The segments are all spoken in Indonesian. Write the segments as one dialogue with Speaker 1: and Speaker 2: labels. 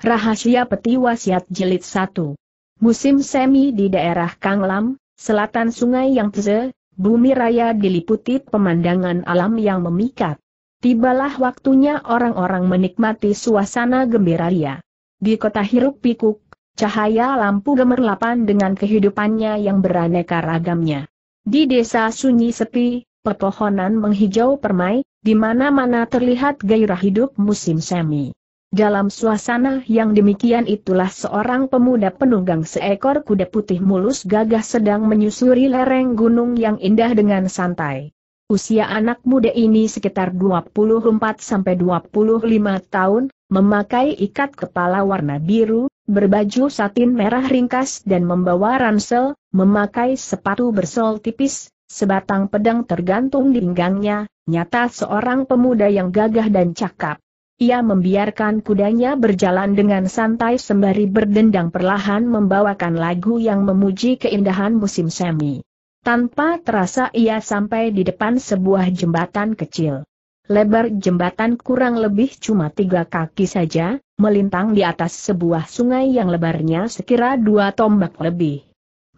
Speaker 1: Rahasia Peti Wasiat Jilid 1 Musim semi di daerah Kanglam, selatan sungai yang Yangtze, bumi raya diliputi pemandangan alam yang memikat. Tibalah waktunya orang-orang menikmati suasana gembira ria. Di kota Hiruk Pikuk, cahaya lampu gemerlapan dengan kehidupannya yang beraneka ragamnya. Di desa sunyi sepi, pepohonan menghijau permai, di mana-mana terlihat gairah hidup musim semi. Dalam suasana yang demikian itulah seorang pemuda penunggang seekor kuda putih mulus gagah sedang menyusuri lereng gunung yang indah dengan santai. Usia anak muda ini sekitar 24-25 tahun, memakai ikat kepala warna biru, berbaju satin merah ringkas dan membawa ransel, memakai sepatu bersol tipis, sebatang pedang tergantung di pinggangnya, nyata seorang pemuda yang gagah dan cakap. Ia membiarkan kudanya berjalan dengan santai sembari berdendang perlahan membawakan lagu yang memuji keindahan musim semi. Tanpa terasa ia sampai di depan sebuah jembatan kecil. Lebar jembatan kurang lebih cuma tiga kaki saja, melintang di atas sebuah sungai yang lebarnya sekira dua tombak lebih.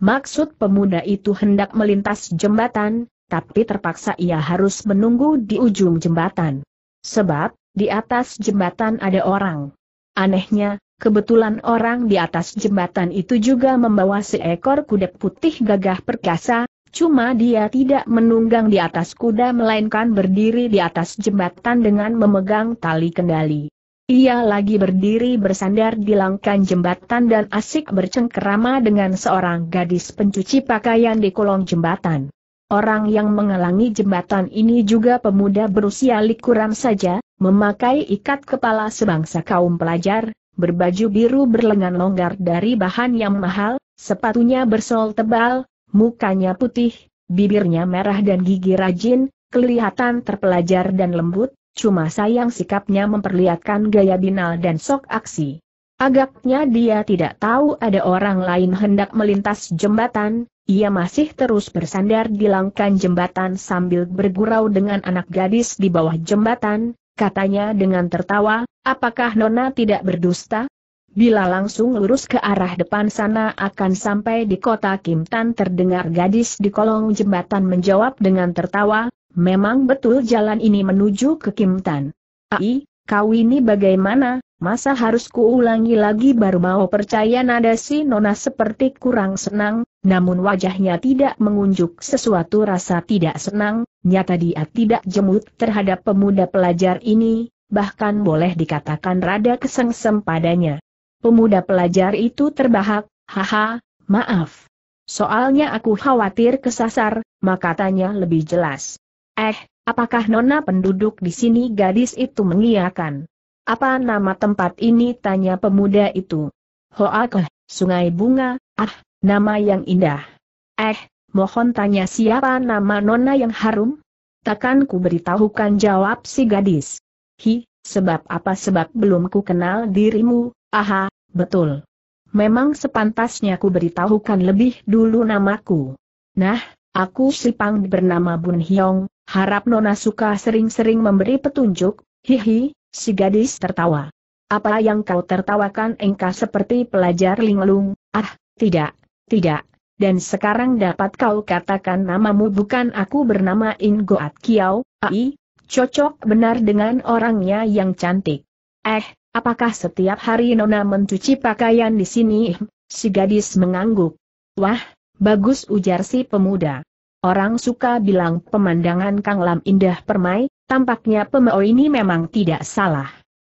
Speaker 1: Maksud pemuda itu hendak melintas jembatan, tapi terpaksa ia harus menunggu di ujung jembatan. Sebab, di atas jembatan ada orang. Anehnya, kebetulan orang di atas jembatan itu juga membawa seekor kuda putih gagah perkasa, cuma dia tidak menunggang di atas kuda melainkan berdiri di atas jembatan dengan memegang tali kendali. Ia lagi berdiri bersandar di langkan jembatan dan asik bercengkerama dengan seorang gadis pencuci pakaian di kolong jembatan. Orang yang mengalangi jembatan ini juga pemuda berusia likuran saja, memakai ikat kepala sebangsa kaum pelajar, berbaju biru berlengan longgar dari bahan yang mahal, sepatunya bersol tebal, mukanya putih, bibirnya merah dan gigi rajin, kelihatan terpelajar dan lembut, cuma sayang sikapnya memperlihatkan gaya binal dan sok aksi. Agaknya dia tidak tahu ada orang lain hendak melintas jembatan, ia masih terus bersandar di langkan jembatan sambil bergurau dengan anak gadis di bawah jembatan, katanya dengan tertawa, apakah Nona tidak berdusta? Bila langsung lurus ke arah depan sana akan sampai di kota Kimtan terdengar gadis di kolong jembatan menjawab dengan tertawa, memang betul jalan ini menuju ke Kimtan. Ai, kau ini bagaimana, masa harus kuulangi lagi baru mau percaya nada si Nona seperti kurang senang, namun wajahnya tidak mengunjuk sesuatu rasa tidak senang, Nyata dia tidak jemut terhadap pemuda pelajar ini, bahkan boleh dikatakan rada kesengsem padanya. Pemuda pelajar itu terbahak, haha, maaf. Soalnya aku khawatir kesasar, maka tanya lebih jelas. Eh, apakah nona penduduk di sini gadis itu mengiakan? Apa nama tempat ini tanya pemuda itu. Hoakeh, sungai bunga, ah, nama yang indah. Eh, Mohon tanya siapa nama nona yang harum? Takkan ku beritahukan jawab si gadis. Hi, sebab apa sebab belum ku kenal dirimu, aha, betul. Memang sepantasnya ku beritahukan lebih dulu namaku. Nah, aku si Pang bernama Bun Hyong, harap nona suka sering-sering memberi petunjuk, hihi, si gadis tertawa. Apa yang kau tertawakan engkau seperti pelajar linglung, ah, tidak, tidak, dan sekarang dapat kau katakan namamu bukan aku bernama In Goat Kiao, ai, cocok benar dengan orangnya yang cantik. Eh, apakah setiap hari Nona mencuci pakaian di sini? Hm, si gadis mengangguk. Wah, bagus ujar si pemuda. Orang suka bilang pemandangan Kang Lam indah permai, tampaknya pemeo ini memang tidak salah.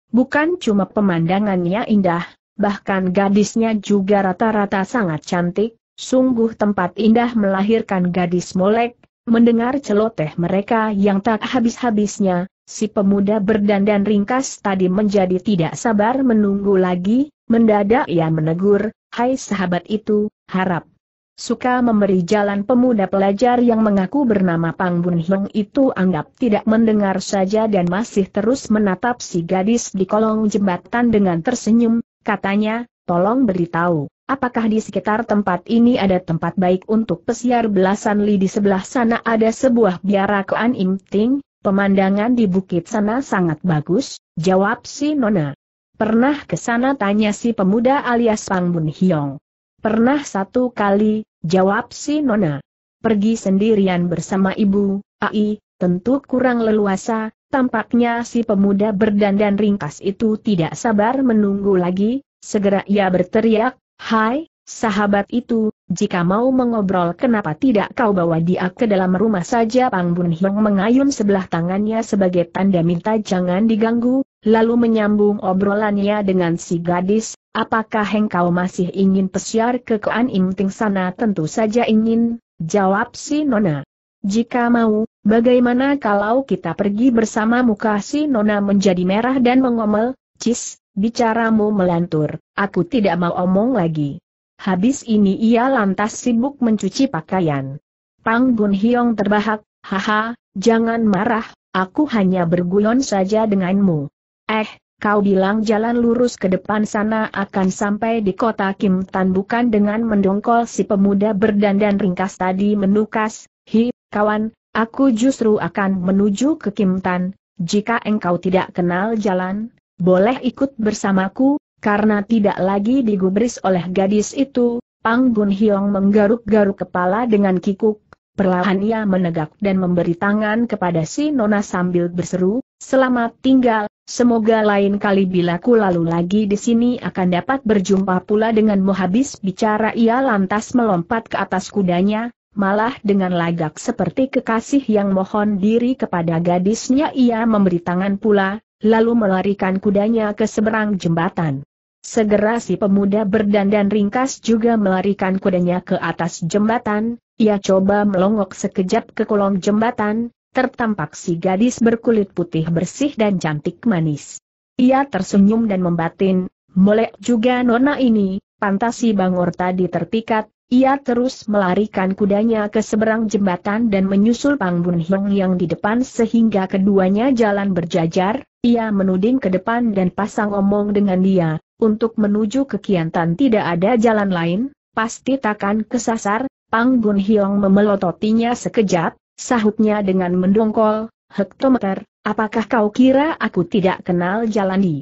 Speaker 1: Bukan cuma pemandangannya indah, bahkan gadisnya juga rata-rata sangat cantik, Sungguh tempat indah melahirkan gadis molek, mendengar celoteh mereka yang tak habis-habisnya, si pemuda berdandan ringkas tadi menjadi tidak sabar menunggu lagi, mendadak ia menegur, hai sahabat itu, harap. Suka memberi jalan pemuda pelajar yang mengaku bernama Pang Bun Hong itu anggap tidak mendengar saja dan masih terus menatap si gadis di kolong jembatan dengan tersenyum, katanya, tolong beritahu. Apakah di sekitar tempat ini ada tempat baik untuk pesiar belasan li di sebelah sana ada sebuah biara kean Im Ting, pemandangan di bukit sana sangat bagus, jawab si Nona. Pernah ke sana tanya si pemuda alias Pang Bun Hiong. Pernah satu kali, jawab si Nona. Pergi sendirian bersama ibu, ai, tentu kurang leluasa, tampaknya si pemuda berdandan ringkas itu tidak sabar menunggu lagi, segera ia berteriak, Hai, sahabat itu, jika mau mengobrol kenapa tidak kau bawa dia ke dalam rumah saja Pang Bun Hiong mengayun sebelah tangannya sebagai tanda minta jangan diganggu, lalu menyambung obrolannya dengan si gadis, apakah engkau masih ingin pesiar ke Koan Im Ting sana tentu saja ingin, jawab si Nona. Jika mau, bagaimana kalau kita pergi bersama muka si Nona menjadi merah dan mengomel, Cis, Bicaramu melantur, aku tidak mau omong lagi. Habis ini ia lantas sibuk mencuci pakaian. Pang Bun Hiong terbahak, haha, jangan marah, aku hanya berguyon saja denganmu. Eh, kau bilang jalan lurus ke depan sana akan sampai di kota Kim Tan bukan dengan mendongkol si pemuda berdandan ringkas tadi menukas, hi, kawan, aku justru akan menuju ke Kim Tan, jika engkau tidak kenal jalan, boleh ikut bersamaku, karena tidak lagi digubris oleh gadis itu, Pang Gun Hiong menggaruk-garuk kepala dengan kikuk, perlahan ia menegak dan memberi tangan kepada si Nona sambil berseru, selamat tinggal, semoga lain kali bila ku lalu lagi di sini akan dapat berjumpa pula dengan muhabis bicara ia lantas melompat ke atas kudanya, malah dengan lagak seperti kekasih yang mohon diri kepada gadisnya ia memberi tangan pula, lalu melarikan kudanya ke seberang jembatan. Segera si pemuda berdandan ringkas juga melarikan kudanya ke atas jembatan, ia coba melongok sekejap ke kolong jembatan, tertampak si gadis berkulit putih bersih dan cantik manis. Ia tersenyum dan membatin, molek juga nona ini, Pantas si bangor tadi terpikat, ia terus melarikan kudanya ke seberang jembatan dan menyusul Pang Bun Hong yang di depan sehingga keduanya jalan berjajar, ia menuding ke depan dan pasang omong dengan dia, untuk menuju ke Kiantan tidak ada jalan lain, pasti takkan kesasar, Pang Gun Hiong memelototinya sekejap, sahutnya dengan mendongkol, hektometer, apakah kau kira aku tidak kenal jalan di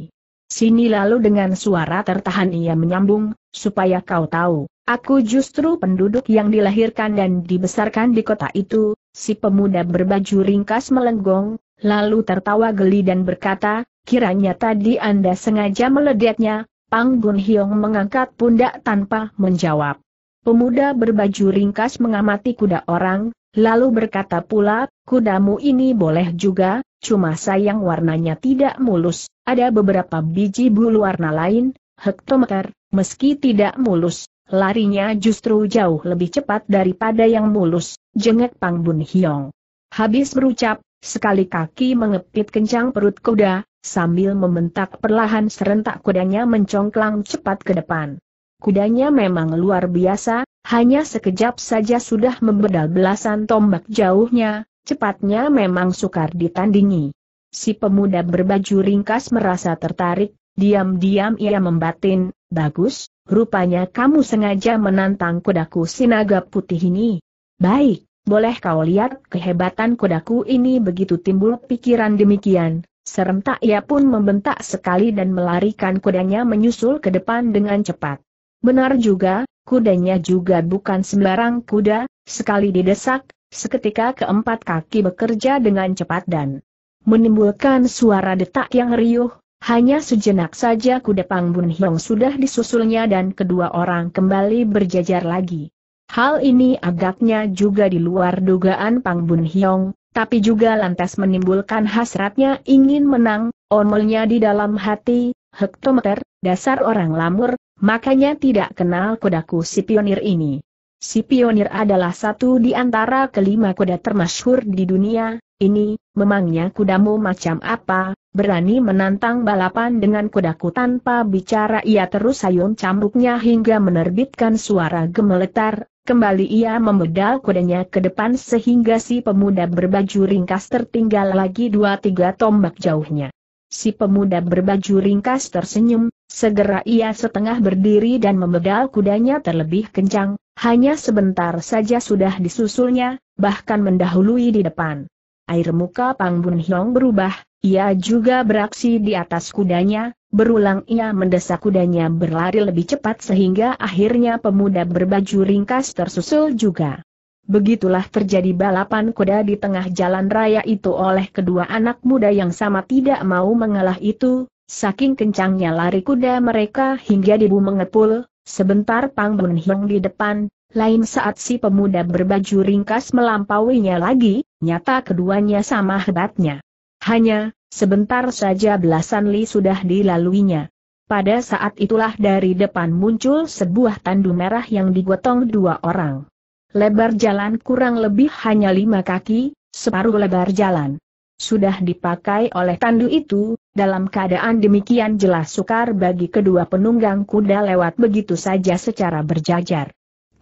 Speaker 1: sini lalu dengan suara tertahan ia menyambung, supaya kau tahu, aku justru penduduk yang dilahirkan dan dibesarkan di kota itu, si pemuda berbaju ringkas melenggong, Lalu tertawa geli dan berkata, kiranya tadi Anda sengaja meledaknya. Pang Gun Hiong mengangkat pundak tanpa menjawab. Pemuda berbaju ringkas mengamati kuda orang, lalu berkata pula, kudamu ini boleh juga, cuma sayang warnanya tidak mulus, ada beberapa biji bulu warna lain, hektometer, meski tidak mulus, larinya justru jauh lebih cepat daripada yang mulus, jengek Pang Bun Hiong. Habis berucap, Sekali kaki mengepit kencang perut kuda, sambil membentak perlahan serentak kudanya mencongklang cepat ke depan. Kudanya memang luar biasa, hanya sekejap saja sudah membedal belasan tombak jauhnya, cepatnya memang sukar ditandingi. Si pemuda berbaju ringkas merasa tertarik, diam-diam ia membatin, bagus, rupanya kamu sengaja menantang kudaku sinaga putih ini. Baik, boleh kau lihat kehebatan kudaku ini begitu timbul pikiran demikian. Serentak ia pun membentak sekali dan melarikan kudanya menyusul ke depan dengan cepat. Benar juga, kudanya juga bukan sembarang kuda, sekali didesak, seketika keempat kaki bekerja dengan cepat dan menimbulkan suara detak yang riuh, hanya sejenak saja kuda Pang Bun Hiong sudah disusulnya dan kedua orang kembali berjajar lagi. Hal ini agaknya juga di luar dugaan Pang Bun Hiong, tapi juga lantas menimbulkan hasratnya ingin menang, omelnya di dalam hati, hektometer, dasar orang lamur, makanya tidak kenal kodaku si pionir ini. Si pionir adalah satu di antara kelima kuda termasyhur di dunia, ini, memangnya kudamu macam apa, berani menantang balapan dengan kudaku tanpa bicara ia terus sayung cambuknya hingga menerbitkan suara gemeletar, Kembali ia membedal kudanya ke depan sehingga si pemuda berbaju ringkas tertinggal lagi dua tiga tombak jauhnya. Si pemuda berbaju ringkas tersenyum, segera ia setengah berdiri dan membedal kudanya terlebih kencang, hanya sebentar saja sudah disusulnya, bahkan mendahului di depan. Air muka Pang Bun Hiong berubah, ia juga beraksi di atas kudanya, berulang ia mendesak kudanya berlari lebih cepat sehingga akhirnya pemuda berbaju ringkas tersusul juga. Begitulah terjadi balapan kuda di tengah jalan raya itu oleh kedua anak muda yang sama tidak mau mengalah itu, saking kencangnya lari kuda mereka hingga dibu mengepul, sebentar Pang Bun Hiong di depan, lain saat si pemuda berbaju ringkas melampauinya lagi, nyata keduanya sama hebatnya. Hanya, sebentar saja belasan li sudah dilaluinya. Pada saat itulah dari depan muncul sebuah tandu merah yang digotong dua orang. Lebar jalan kurang lebih hanya lima kaki, separuh lebar jalan. Sudah dipakai oleh tandu itu, dalam keadaan demikian jelas sukar bagi kedua penunggang kuda lewat begitu saja secara berjajar.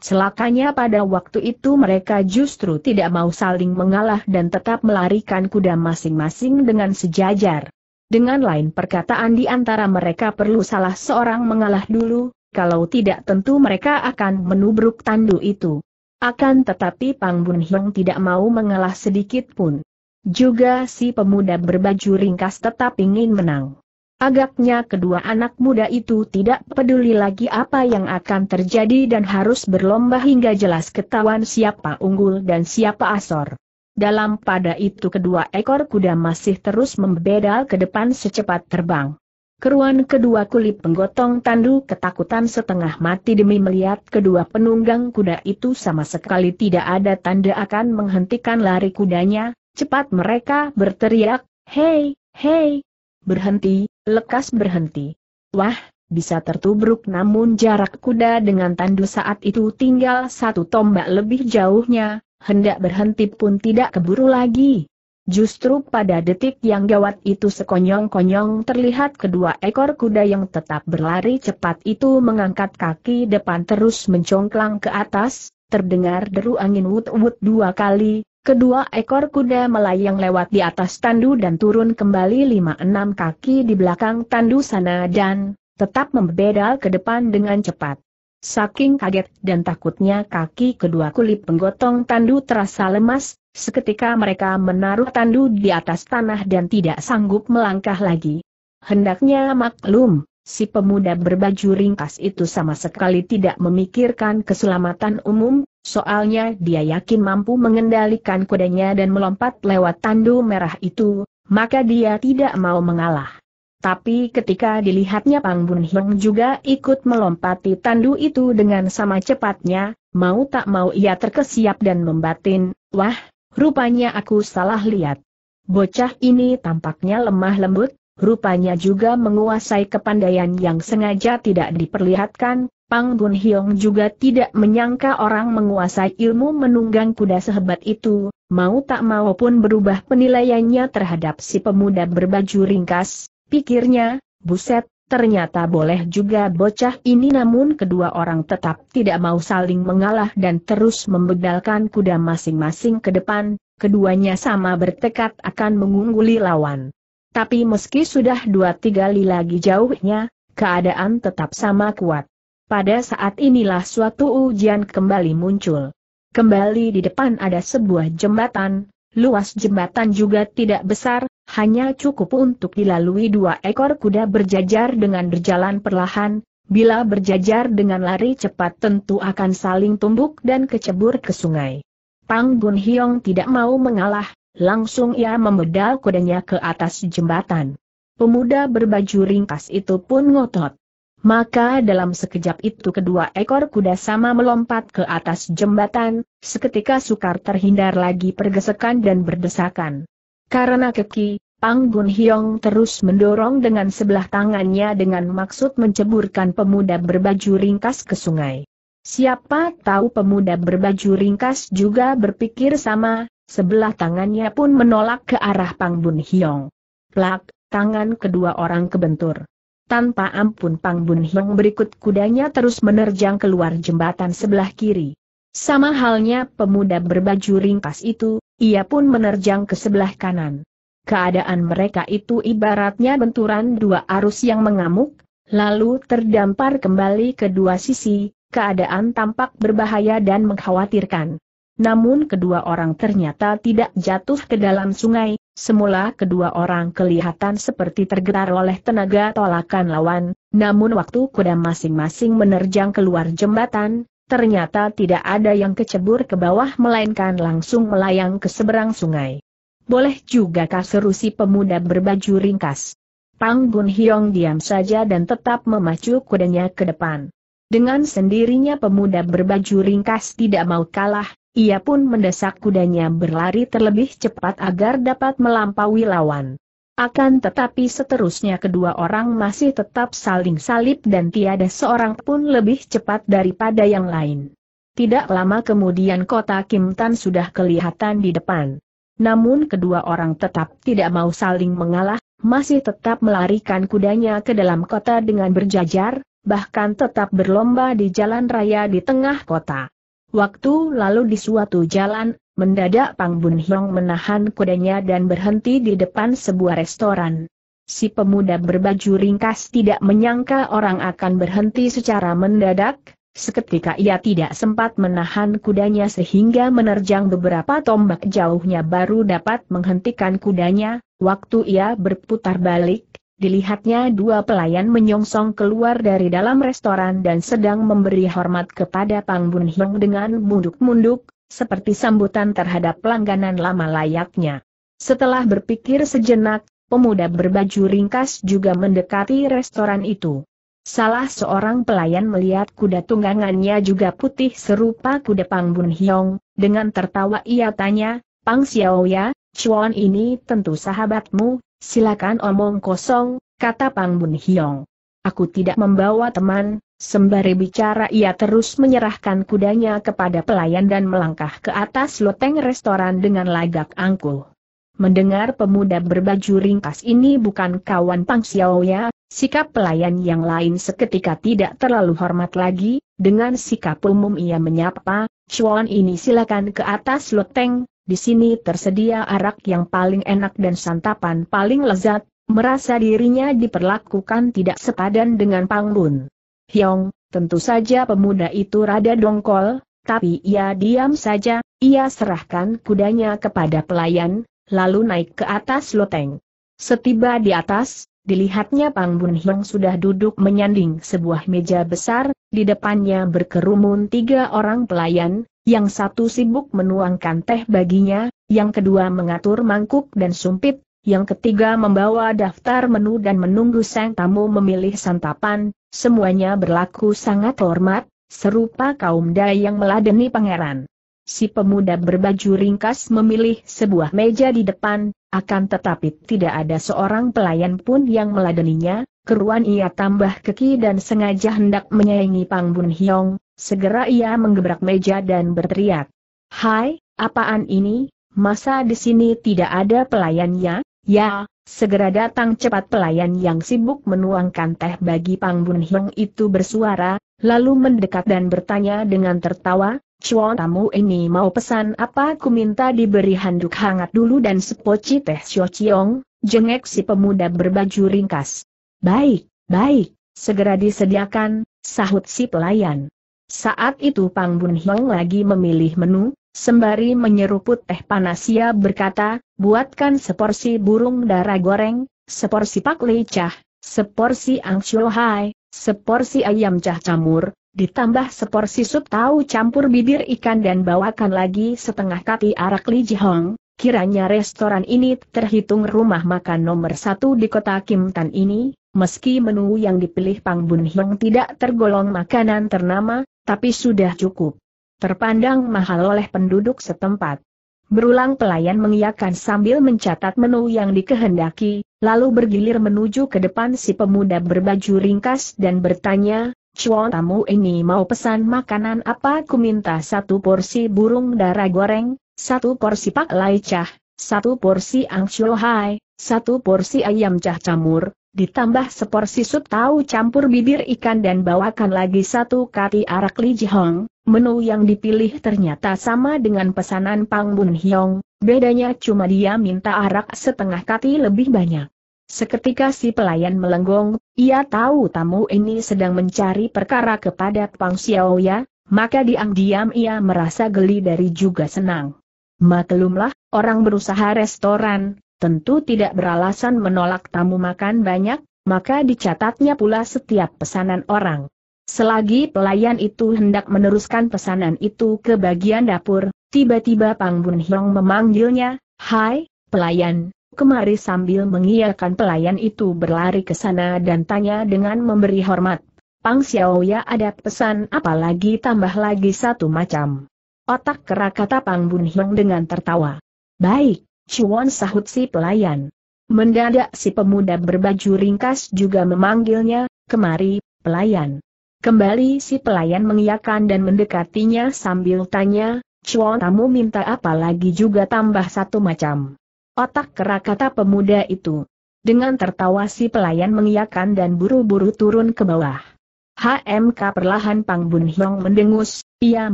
Speaker 1: Celakanya pada waktu itu mereka justru tidak mau saling mengalah dan tetap melarikan kuda masing-masing dengan sejajar. Dengan lain perkataan di antara mereka perlu salah seorang mengalah dulu, kalau tidak tentu mereka akan menubruk tandu itu. Akan tetapi Pang Bun Hyung tidak mau mengalah sedikit pun. Juga si pemuda berbaju ringkas tetap ingin menang. Agaknya kedua anak muda itu tidak peduli lagi apa yang akan terjadi dan harus berlomba hingga jelas ketahuan siapa unggul dan siapa asor. Dalam pada itu kedua ekor kuda masih terus membedal ke depan secepat terbang. Keruan kedua kulit penggotong tandu ketakutan setengah mati demi melihat kedua penunggang kuda itu sama sekali tidak ada tanda akan menghentikan lari kudanya, cepat mereka berteriak, Hei, hei, berhenti, lekas berhenti. Wah, bisa tertubruk namun jarak kuda dengan tandu saat itu tinggal satu tombak lebih jauhnya, hendak berhenti pun tidak keburu lagi. Justru pada detik yang gawat itu sekonyong-konyong terlihat kedua ekor kuda yang tetap berlari cepat itu mengangkat kaki depan terus mencongklang ke atas, terdengar deru angin wut-wut dua kali, Kedua ekor kuda melayang lewat di atas tandu dan turun kembali lima enam kaki di belakang tandu sana dan tetap membedal ke depan dengan cepat. Saking kaget dan takutnya kaki kedua kulit penggotong tandu terasa lemas, seketika mereka menaruh tandu di atas tanah dan tidak sanggup melangkah lagi. Hendaknya maklum, si pemuda berbaju ringkas itu sama sekali tidak memikirkan keselamatan umum, soalnya dia yakin mampu mengendalikan kudanya dan melompat lewat tandu merah itu, maka dia tidak mau mengalah. Tapi ketika dilihatnya Pang Bun Hong juga ikut melompati tandu itu dengan sama cepatnya, mau tak mau ia terkesiap dan membatin, wah, rupanya aku salah lihat. Bocah ini tampaknya lemah lembut, rupanya juga menguasai kepandaian yang sengaja tidak diperlihatkan, Pang Bun Hiong juga tidak menyangka orang menguasai ilmu menunggang kuda sehebat itu, mau tak mau pun berubah penilaiannya terhadap si pemuda berbaju ringkas, pikirnya, buset, ternyata boleh juga bocah ini namun kedua orang tetap tidak mau saling mengalah dan terus membedalkan kuda masing-masing ke depan, keduanya sama bertekad akan mengungguli lawan. Tapi meski sudah dua tiga li lagi jauhnya, keadaan tetap sama kuat. Pada saat inilah suatu ujian kembali muncul. Kembali di depan ada sebuah jembatan, luas jembatan juga tidak besar, hanya cukup untuk dilalui dua ekor kuda berjajar dengan berjalan perlahan, bila berjajar dengan lari cepat tentu akan saling tumbuk dan kecebur ke sungai. Pang Gun Hiong tidak mau mengalah, Langsung ia memedal kudanya ke atas jembatan. Pemuda berbaju ringkas itu pun ngotot. Maka dalam sekejap itu kedua ekor kuda sama melompat ke atas jembatan, seketika sukar terhindar lagi pergesekan dan berdesakan. Karena keki, Panggun Hyong terus mendorong dengan sebelah tangannya dengan maksud menceburkan pemuda berbaju ringkas ke sungai. Siapa tahu pemuda berbaju ringkas juga berpikir sama, sebelah tangannya pun menolak ke arah Pang Bun Hiong. Plak, tangan kedua orang kebentur. Tanpa ampun Pang Bun Hiong berikut kudanya terus menerjang keluar jembatan sebelah kiri. Sama halnya pemuda berbaju ringkas itu, ia pun menerjang ke sebelah kanan. Keadaan mereka itu ibaratnya benturan dua arus yang mengamuk, lalu terdampar kembali ke dua sisi, keadaan tampak berbahaya dan mengkhawatirkan. Namun kedua orang ternyata tidak jatuh ke dalam sungai, semula kedua orang kelihatan seperti tergetar oleh tenaga tolakan lawan, namun waktu kuda masing-masing menerjang keluar jembatan, ternyata tidak ada yang kecebur ke bawah melainkan langsung melayang ke seberang sungai. Boleh juga kasur si pemuda berbaju ringkas. Pang Bun Hiong diam saja dan tetap memacu kudanya ke depan. Dengan sendirinya pemuda berbaju ringkas tidak mau kalah, ia pun mendesak kudanya berlari terlebih cepat agar dapat melampaui lawan. Akan tetapi seterusnya kedua orang masih tetap saling salib dan tiada seorang pun lebih cepat daripada yang lain. Tidak lama kemudian kota Kim Tan sudah kelihatan di depan. Namun kedua orang tetap tidak mau saling mengalah, masih tetap melarikan kudanya ke dalam kota dengan berjajar, bahkan tetap berlomba di jalan raya di tengah kota. Waktu lalu di suatu jalan, mendadak Pang Bun Hiong menahan kudanya dan berhenti di depan sebuah restoran. Si pemuda berbaju ringkas tidak menyangka orang akan berhenti secara mendadak, seketika ia tidak sempat menahan kudanya sehingga menerjang beberapa tombak jauhnya baru dapat menghentikan kudanya, waktu ia berputar balik, dilihatnya dua pelayan menyongsong keluar dari dalam restoran dan sedang memberi hormat kepada Pang Bun Hiong dengan munduk-munduk, seperti sambutan terhadap pelangganan lama layaknya. Setelah berpikir sejenak, pemuda berbaju ringkas juga mendekati restoran itu. Salah seorang pelayan melihat kuda tunggangannya juga putih serupa kuda Pang Bun Hiong, dengan tertawa ia tanya, Pang Xiaoya, ya, Chuan ini tentu sahabatmu, Silakan omong kosong, kata Pang Bun Hiong. Aku tidak membawa teman, sembari bicara ia terus menyerahkan kudanya kepada pelayan dan melangkah ke atas loteng restoran dengan lagak angkuh. Mendengar pemuda berbaju ringkas ini bukan kawan Pang Xiaoya, sikap pelayan yang lain seketika tidak terlalu hormat lagi, dengan sikap umum ia menyapa, Chuan ini silakan ke atas loteng, di sini tersedia arak yang paling enak dan santapan paling lezat, merasa dirinya diperlakukan tidak sepadan dengan Bun, Hyong, tentu saja pemuda itu rada dongkol, tapi ia diam saja, ia serahkan kudanya kepada pelayan, lalu naik ke atas loteng. Setiba di atas, dilihatnya Pang Bun Hyong sudah duduk menyanding sebuah meja besar, di depannya berkerumun tiga orang pelayan, yang satu sibuk menuangkan teh baginya, yang kedua mengatur mangkuk dan sumpit, yang ketiga membawa daftar menu dan menunggu sang tamu memilih santapan, semuanya berlaku sangat hormat, serupa kaum dai yang meladeni pangeran. Si pemuda berbaju ringkas memilih sebuah meja di depan, akan tetapi tidak ada seorang pelayan pun yang meladeninya, Keruan ia tambah keki dan sengaja hendak menyaingi Pang Bun Hiong, segera ia menggebrak meja dan berteriak. Hai, apaan ini, masa di sini tidak ada pelayannya? Ya, segera datang cepat pelayan yang sibuk menuangkan teh bagi Pang Bun Hiong itu bersuara, lalu mendekat dan bertanya dengan tertawa, Cuan tamu ini mau pesan apa ku minta diberi handuk hangat dulu dan sepoci teh Xiao Chiong, jengek si pemuda berbaju ringkas. Baik, baik, segera disediakan, sahut si pelayan. Saat itu Pang Bun Hong lagi memilih menu, sembari menyeruput teh panas ia berkata, buatkan seporsi burung darah goreng, seporsi pak lecah, seporsi angsul hai, seporsi ayam cah camur, ditambah seporsi sup tahu campur bibir ikan dan bawakan lagi setengah kati arak Li Hong. Kiranya restoran ini terhitung rumah makan nomor satu di kota Kimtan ini, meski menu yang dipilih Pang Bun Hyung tidak tergolong makanan ternama, tapi sudah cukup. Terpandang mahal oleh penduduk setempat. Berulang pelayan mengiyakan sambil mencatat menu yang dikehendaki, lalu bergilir menuju ke depan si pemuda berbaju ringkas dan bertanya, Cuan tamu ini mau pesan makanan apa ku minta satu porsi burung darah goreng, satu porsi pak lai cah, satu porsi hai, satu porsi ayam cah camur, ditambah seporsi sup tahu campur bibir ikan dan bawakan lagi satu kati arak Li Jihong. Menu yang dipilih ternyata sama dengan pesanan Pang Bun Hyong, bedanya cuma dia minta arak setengah kati lebih banyak. Seketika si pelayan melenggong, ia tahu tamu ini sedang mencari perkara kepada Pang Xiaoya, maka diam-diam ia merasa geli dari juga senang. Maklumlah, orang berusaha restoran, tentu tidak beralasan menolak tamu makan banyak, maka dicatatnya pula setiap pesanan orang. Selagi pelayan itu hendak meneruskan pesanan itu ke bagian dapur, tiba-tiba Pang Bun Hiong memanggilnya, Hai, pelayan, kemari sambil mengiyakan pelayan itu berlari ke sana dan tanya dengan memberi hormat. Pang Xiaoya ada pesan apalagi tambah lagi satu macam. Otak kerak kata Pang Bun Hiong dengan tertawa. Baik, Chuan sahut si pelayan. Mendadak si pemuda berbaju ringkas juga memanggilnya, kemari, pelayan. Kembali si pelayan mengiyakan dan mendekatinya sambil tanya, Chuan tamu minta apa lagi juga tambah satu macam. Otak kerak kata pemuda itu. Dengan tertawa si pelayan mengiyakan dan buru-buru turun ke bawah. HMK perlahan Pang Bun Hiong mendengus, ia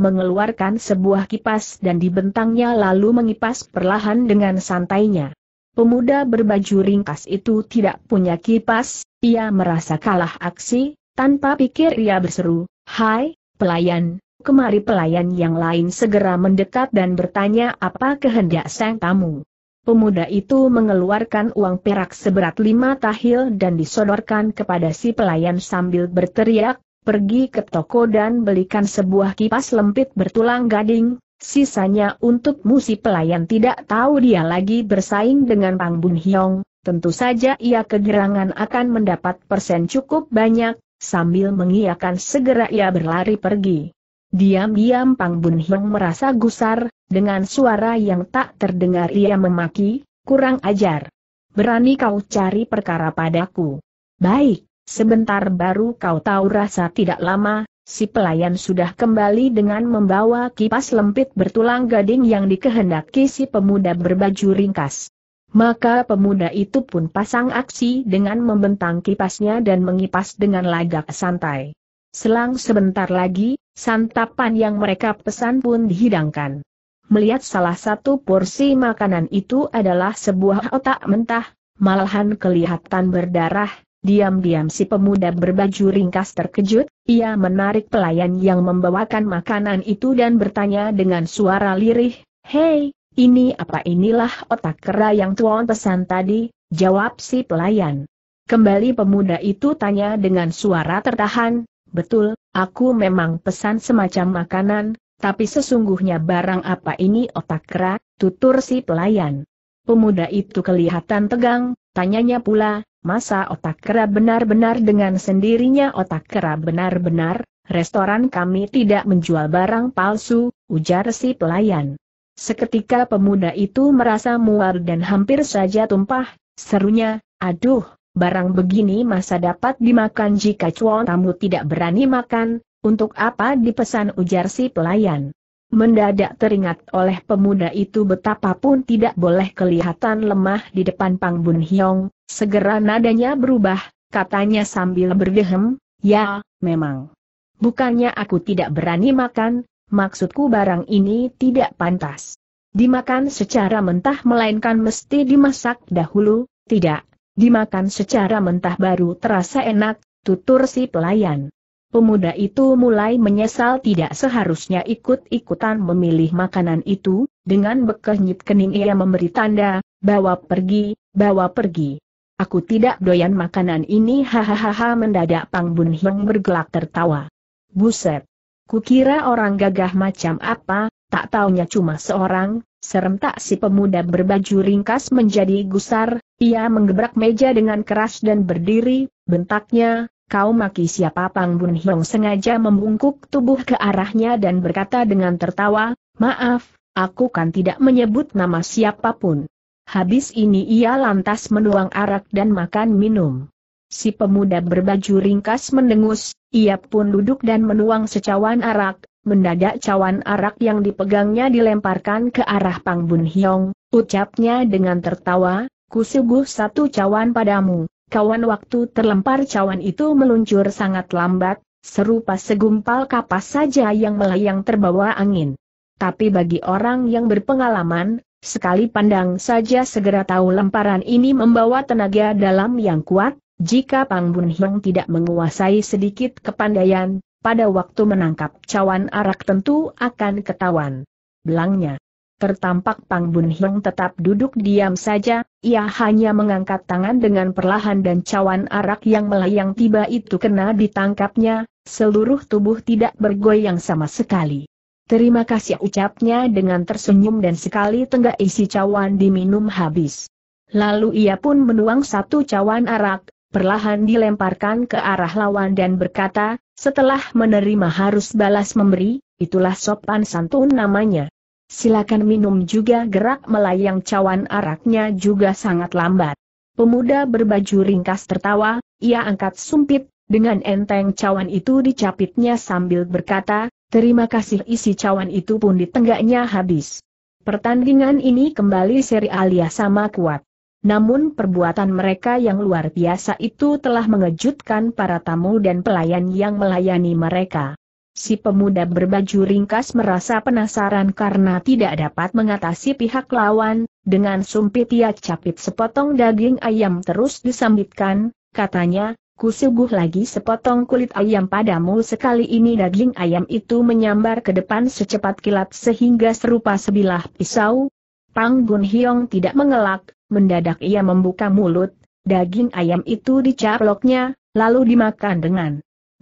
Speaker 1: mengeluarkan sebuah kipas dan dibentangnya lalu mengipas perlahan dengan santainya. Pemuda berbaju ringkas itu tidak punya kipas, ia merasa kalah aksi, tanpa pikir ia berseru, Hai, pelayan, kemari pelayan yang lain segera mendekat dan bertanya apa kehendak sang tamu pemuda itu mengeluarkan uang perak seberat lima tahil dan disodorkan kepada si pelayan sambil berteriak, pergi ke toko dan belikan sebuah kipas lempit bertulang gading, sisanya untuk musi pelayan tidak tahu dia lagi bersaing dengan Pang Bun Hiong, tentu saja ia kegerangan akan mendapat persen cukup banyak, sambil mengiakan segera ia berlari pergi. Diam-diam Pang Bun Hiong merasa gusar, dengan suara yang tak terdengar ia memaki, kurang ajar. Berani kau cari perkara padaku. Baik, sebentar baru kau tahu rasa tidak lama, si pelayan sudah kembali dengan membawa kipas lempit bertulang gading yang dikehendaki si pemuda berbaju ringkas. Maka pemuda itu pun pasang aksi dengan membentang kipasnya dan mengipas dengan lagak santai. Selang sebentar lagi, santapan yang mereka pesan pun dihidangkan. Melihat salah satu porsi makanan itu adalah sebuah otak mentah, malahan kelihatan berdarah, diam-diam si pemuda berbaju ringkas terkejut, ia menarik pelayan yang membawakan makanan itu dan bertanya dengan suara lirih, Hei, ini apa inilah otak kera yang tuan pesan tadi, jawab si pelayan. Kembali pemuda itu tanya dengan suara tertahan, Betul, aku memang pesan semacam makanan, tapi sesungguhnya barang apa ini otak kera, tutur si pelayan. Pemuda itu kelihatan tegang, tanyanya pula, masa otak kera benar-benar dengan sendirinya otak kera benar-benar, restoran kami tidak menjual barang palsu, ujar si pelayan. Seketika pemuda itu merasa mual dan hampir saja tumpah, serunya, aduh, barang begini masa dapat dimakan jika cuan tamu tidak berani makan, untuk apa dipesan ujar si pelayan. Mendadak teringat oleh pemuda itu betapapun tidak boleh kelihatan lemah di depan Pang Bun Hyong, segera nadanya berubah, katanya sambil berdehem, ya, memang. Bukannya aku tidak berani makan, maksudku barang ini tidak pantas. Dimakan secara mentah melainkan mesti dimasak dahulu, tidak, dimakan secara mentah baru terasa enak, tutur si pelayan. Pemuda itu mulai menyesal tidak seharusnya ikut-ikutan memilih makanan itu, dengan bekehnyit kening ia memberi tanda, bawa pergi, bawa pergi. Aku tidak doyan makanan ini hahaha mendadak Pang Bun Hong bergelak tertawa. Buset! Kukira orang gagah macam apa, tak taunya cuma seorang, Serentak si pemuda berbaju ringkas menjadi gusar, ia menggebrak meja dengan keras dan berdiri, bentaknya, kau maki siapa Pang Bun Hiong sengaja membungkuk tubuh ke arahnya dan berkata dengan tertawa, maaf, aku kan tidak menyebut nama siapapun. Habis ini ia lantas menuang arak dan makan minum. Si pemuda berbaju ringkas mendengus, ia pun duduk dan menuang secawan arak, Mendadak cawan arak yang dipegangnya dilemparkan ke arah Pang Bun Hiong, ucapnya dengan tertawa, kusuguh satu cawan padamu. Kawan waktu terlempar cawan itu meluncur sangat lambat, serupa segumpal kapas saja yang melayang terbawa angin. Tapi bagi orang yang berpengalaman, sekali pandang saja segera tahu lemparan ini membawa tenaga dalam yang kuat, jika Pang Bun Hiong tidak menguasai sedikit kepandaian, pada waktu menangkap cawan arak tentu akan ketahuan. Belangnya. Tertampak Pang Bun Hong tetap duduk diam saja, ia hanya mengangkat tangan dengan perlahan dan cawan arak yang melayang tiba itu kena ditangkapnya, seluruh tubuh tidak bergoyang sama sekali. Terima kasih ucapnya dengan tersenyum dan sekali tenggak isi cawan diminum habis. Lalu ia pun menuang satu cawan arak, perlahan dilemparkan ke arah lawan dan berkata, setelah menerima harus balas memberi, itulah sopan santun namanya. Silakan minum juga gerak melayang cawan araknya juga sangat lambat. Pemuda berbaju ringkas tertawa, ia angkat sumpit, dengan enteng cawan itu dicapitnya sambil berkata, terima kasih isi cawan itu pun ditenggaknya habis. Pertandingan ini kembali seri alias sama kuat namun perbuatan mereka yang luar biasa itu telah mengejutkan para tamu dan pelayan yang melayani mereka. Si pemuda berbaju ringkas merasa penasaran karena tidak dapat mengatasi pihak lawan, dengan sumpit ia capit sepotong daging ayam terus disambitkan, katanya, kusuguh lagi sepotong kulit ayam padamu sekali ini daging ayam itu menyambar ke depan secepat kilat sehingga serupa sebilah pisau. Pang Gun Hiong tidak mengelak, mendadak ia membuka mulut, daging ayam itu dicaploknya, lalu dimakan dengan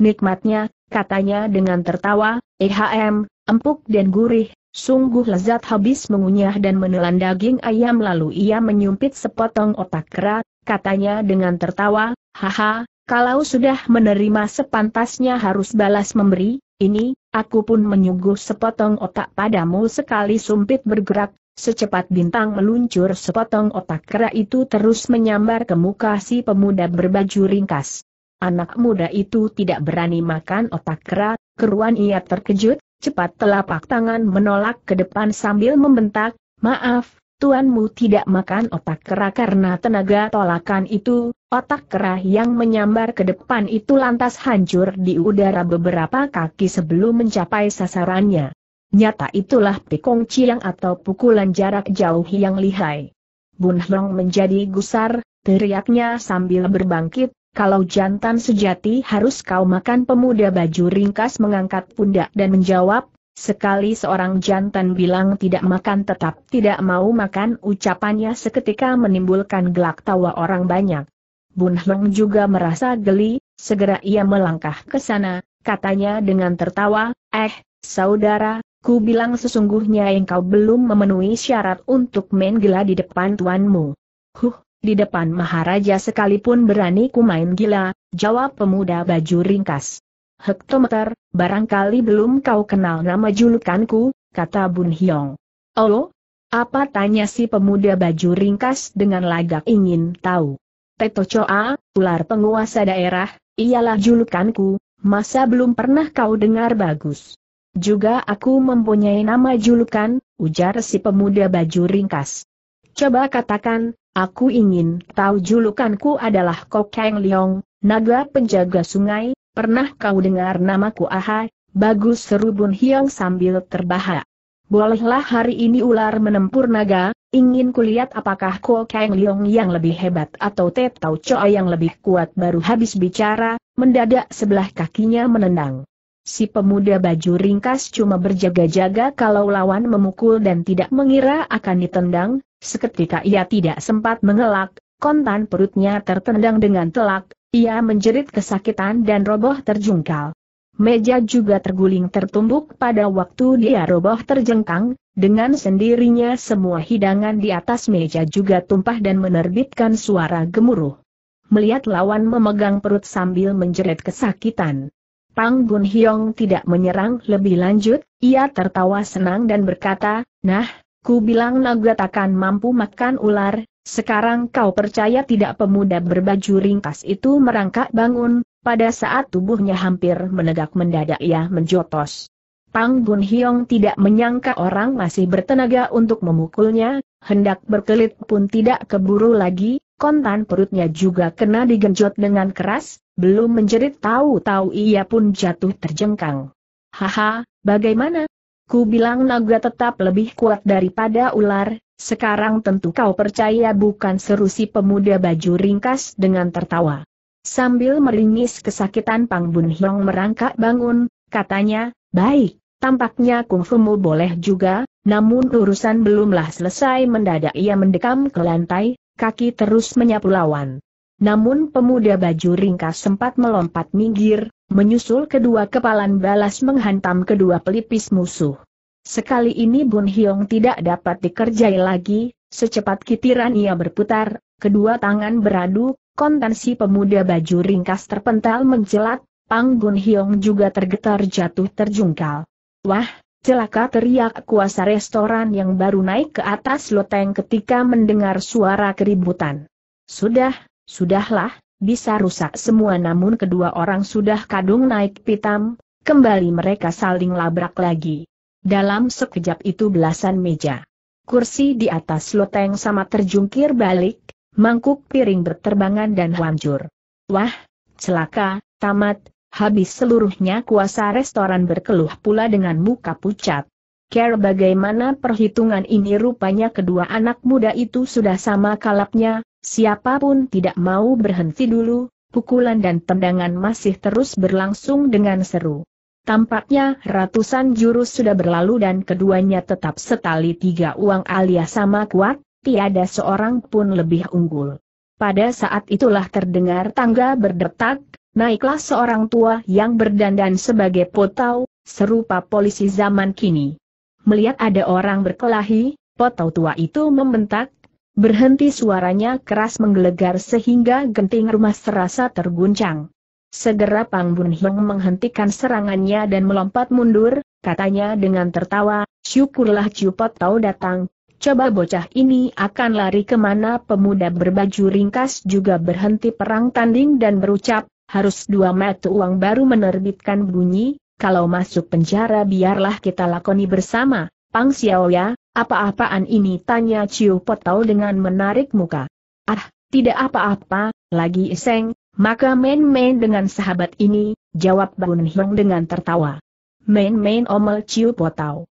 Speaker 1: nikmatnya, katanya dengan tertawa, ehm, empuk dan gurih, sungguh lezat habis mengunyah dan menelan daging ayam lalu ia menyumpit sepotong otak kera, katanya dengan tertawa, haha, kalau sudah menerima sepantasnya harus balas memberi, ini, aku pun menyuguh sepotong otak padamu sekali sumpit bergerak, Secepat bintang meluncur sepotong otak kera itu terus menyambar ke muka si pemuda berbaju ringkas. Anak muda itu tidak berani makan otak kera, keruan ia terkejut, cepat telapak tangan menolak ke depan sambil membentak, maaf, tuanmu tidak makan otak kera karena tenaga tolakan itu, otak kera yang menyambar ke depan itu lantas hancur di udara beberapa kaki sebelum mencapai sasarannya. Nyata itulah pikong ciang atau pukulan jarak jauh yang lihai. Bun Hong menjadi gusar, teriaknya sambil berbangkit, kalau jantan sejati harus kau makan pemuda baju ringkas mengangkat pundak dan menjawab, sekali seorang jantan bilang tidak makan tetap tidak mau makan ucapannya seketika menimbulkan gelak tawa orang banyak. Bun Hong juga merasa geli, segera ia melangkah ke sana, katanya dengan tertawa, eh, saudara, Ku bilang sesungguhnya engkau belum memenuhi syarat untuk main gila di depan tuanmu. Huh, di depan Maharaja sekalipun berani ku main gila, jawab pemuda baju ringkas. Hektometer, barangkali belum kau kenal nama julukanku, kata Bun Hyong. Oh, apa tanya si pemuda baju ringkas dengan lagak ingin tahu. Teto Choa, ular penguasa daerah, ialah julukanku, masa belum pernah kau dengar bagus. Juga aku mempunyai nama julukan, ujar si pemuda baju ringkas. Coba katakan, aku ingin tahu julukanku adalah Kokeng Liong, naga penjaga sungai, pernah kau dengar namaku Aha, bagus seru Bun sambil terbahak. Bolehlah hari ini ular menempur naga, ingin kulihat apakah Kokeng Liong yang lebih hebat atau Tetau Tau Choa yang lebih kuat baru habis bicara, mendadak sebelah kakinya menendang. Si pemuda baju ringkas cuma berjaga-jaga kalau lawan memukul dan tidak mengira akan ditendang, seketika ia tidak sempat mengelak, kontan perutnya tertendang dengan telak, ia menjerit kesakitan dan roboh terjungkal. Meja juga terguling tertumbuk pada waktu dia roboh terjengkang, dengan sendirinya semua hidangan di atas meja juga tumpah dan menerbitkan suara gemuruh. Melihat lawan memegang perut sambil menjerit kesakitan. Pang Gun Hyong tidak menyerang lebih lanjut, ia tertawa senang dan berkata, Nah, ku bilang naga takkan mampu makan ular, sekarang kau percaya tidak pemuda berbaju ringkas itu merangkak bangun, pada saat tubuhnya hampir menegak mendadak ia menjotos. Pang Gun Hyong tidak menyangka orang masih bertenaga untuk memukulnya, hendak berkelit pun tidak keburu lagi, kontan perutnya juga kena digenjot dengan keras, belum menjerit tahu-tahu ia pun jatuh terjengkang. Haha, bagaimana? Ku bilang naga tetap lebih kuat daripada ular, sekarang tentu kau percaya bukan seru si pemuda baju ringkas dengan tertawa. Sambil meringis kesakitan Pang Bun Hyong merangkak bangun, katanya, baik, tampaknya kungfumu boleh juga, namun urusan belumlah selesai mendadak ia mendekam ke lantai, kaki terus menyapu lawan. Namun pemuda baju ringkas sempat melompat minggir, menyusul kedua kepalan balas menghantam kedua pelipis musuh. Sekali ini Bun Hiong tidak dapat dikerjai lagi, secepat kitiran ia berputar, kedua tangan beradu, kontan pemuda baju ringkas terpental menjelat, Pang Bun Hiong juga tergetar jatuh terjungkal. Wah, Celaka teriak kuasa restoran yang baru naik ke atas loteng ketika mendengar suara keributan. Sudah, sudahlah, bisa rusak semua namun kedua orang sudah kadung naik pitam, kembali mereka saling labrak lagi. Dalam sekejap itu belasan meja. Kursi di atas loteng sama terjungkir balik, mangkuk piring berterbangan dan hancur. Wah, celaka, tamat, habis seluruhnya kuasa restoran berkeluh pula dengan muka pucat. Care bagaimana perhitungan ini rupanya kedua anak muda itu sudah sama kalapnya, siapapun tidak mau berhenti dulu, pukulan dan tendangan masih terus berlangsung dengan seru. Tampaknya ratusan jurus sudah berlalu dan keduanya tetap setali tiga uang alias sama kuat, tiada seorang pun lebih unggul. Pada saat itulah terdengar tangga berdetak, naiklah seorang tua yang berdandan sebagai potau, serupa polisi zaman kini. Melihat ada orang berkelahi, potau tua itu membentak, berhenti suaranya keras menggelegar sehingga genting rumah serasa terguncang. Segera Pang Bun Hyong menghentikan serangannya dan melompat mundur, katanya dengan tertawa, syukurlah Ciu Potau datang, coba bocah ini akan lari kemana pemuda berbaju ringkas juga berhenti perang tanding dan berucap, harus dua mata uang baru menerbitkan bunyi, kalau masuk penjara biarlah kita lakoni bersama, Pang Xiaoya, apa-apaan ini tanya Ciu Potau dengan menarik muka. Ah, tidak apa-apa, lagi iseng, maka main-main dengan sahabat ini, jawab Bun Hiong dengan tertawa. Main-main omel Ciu Potau.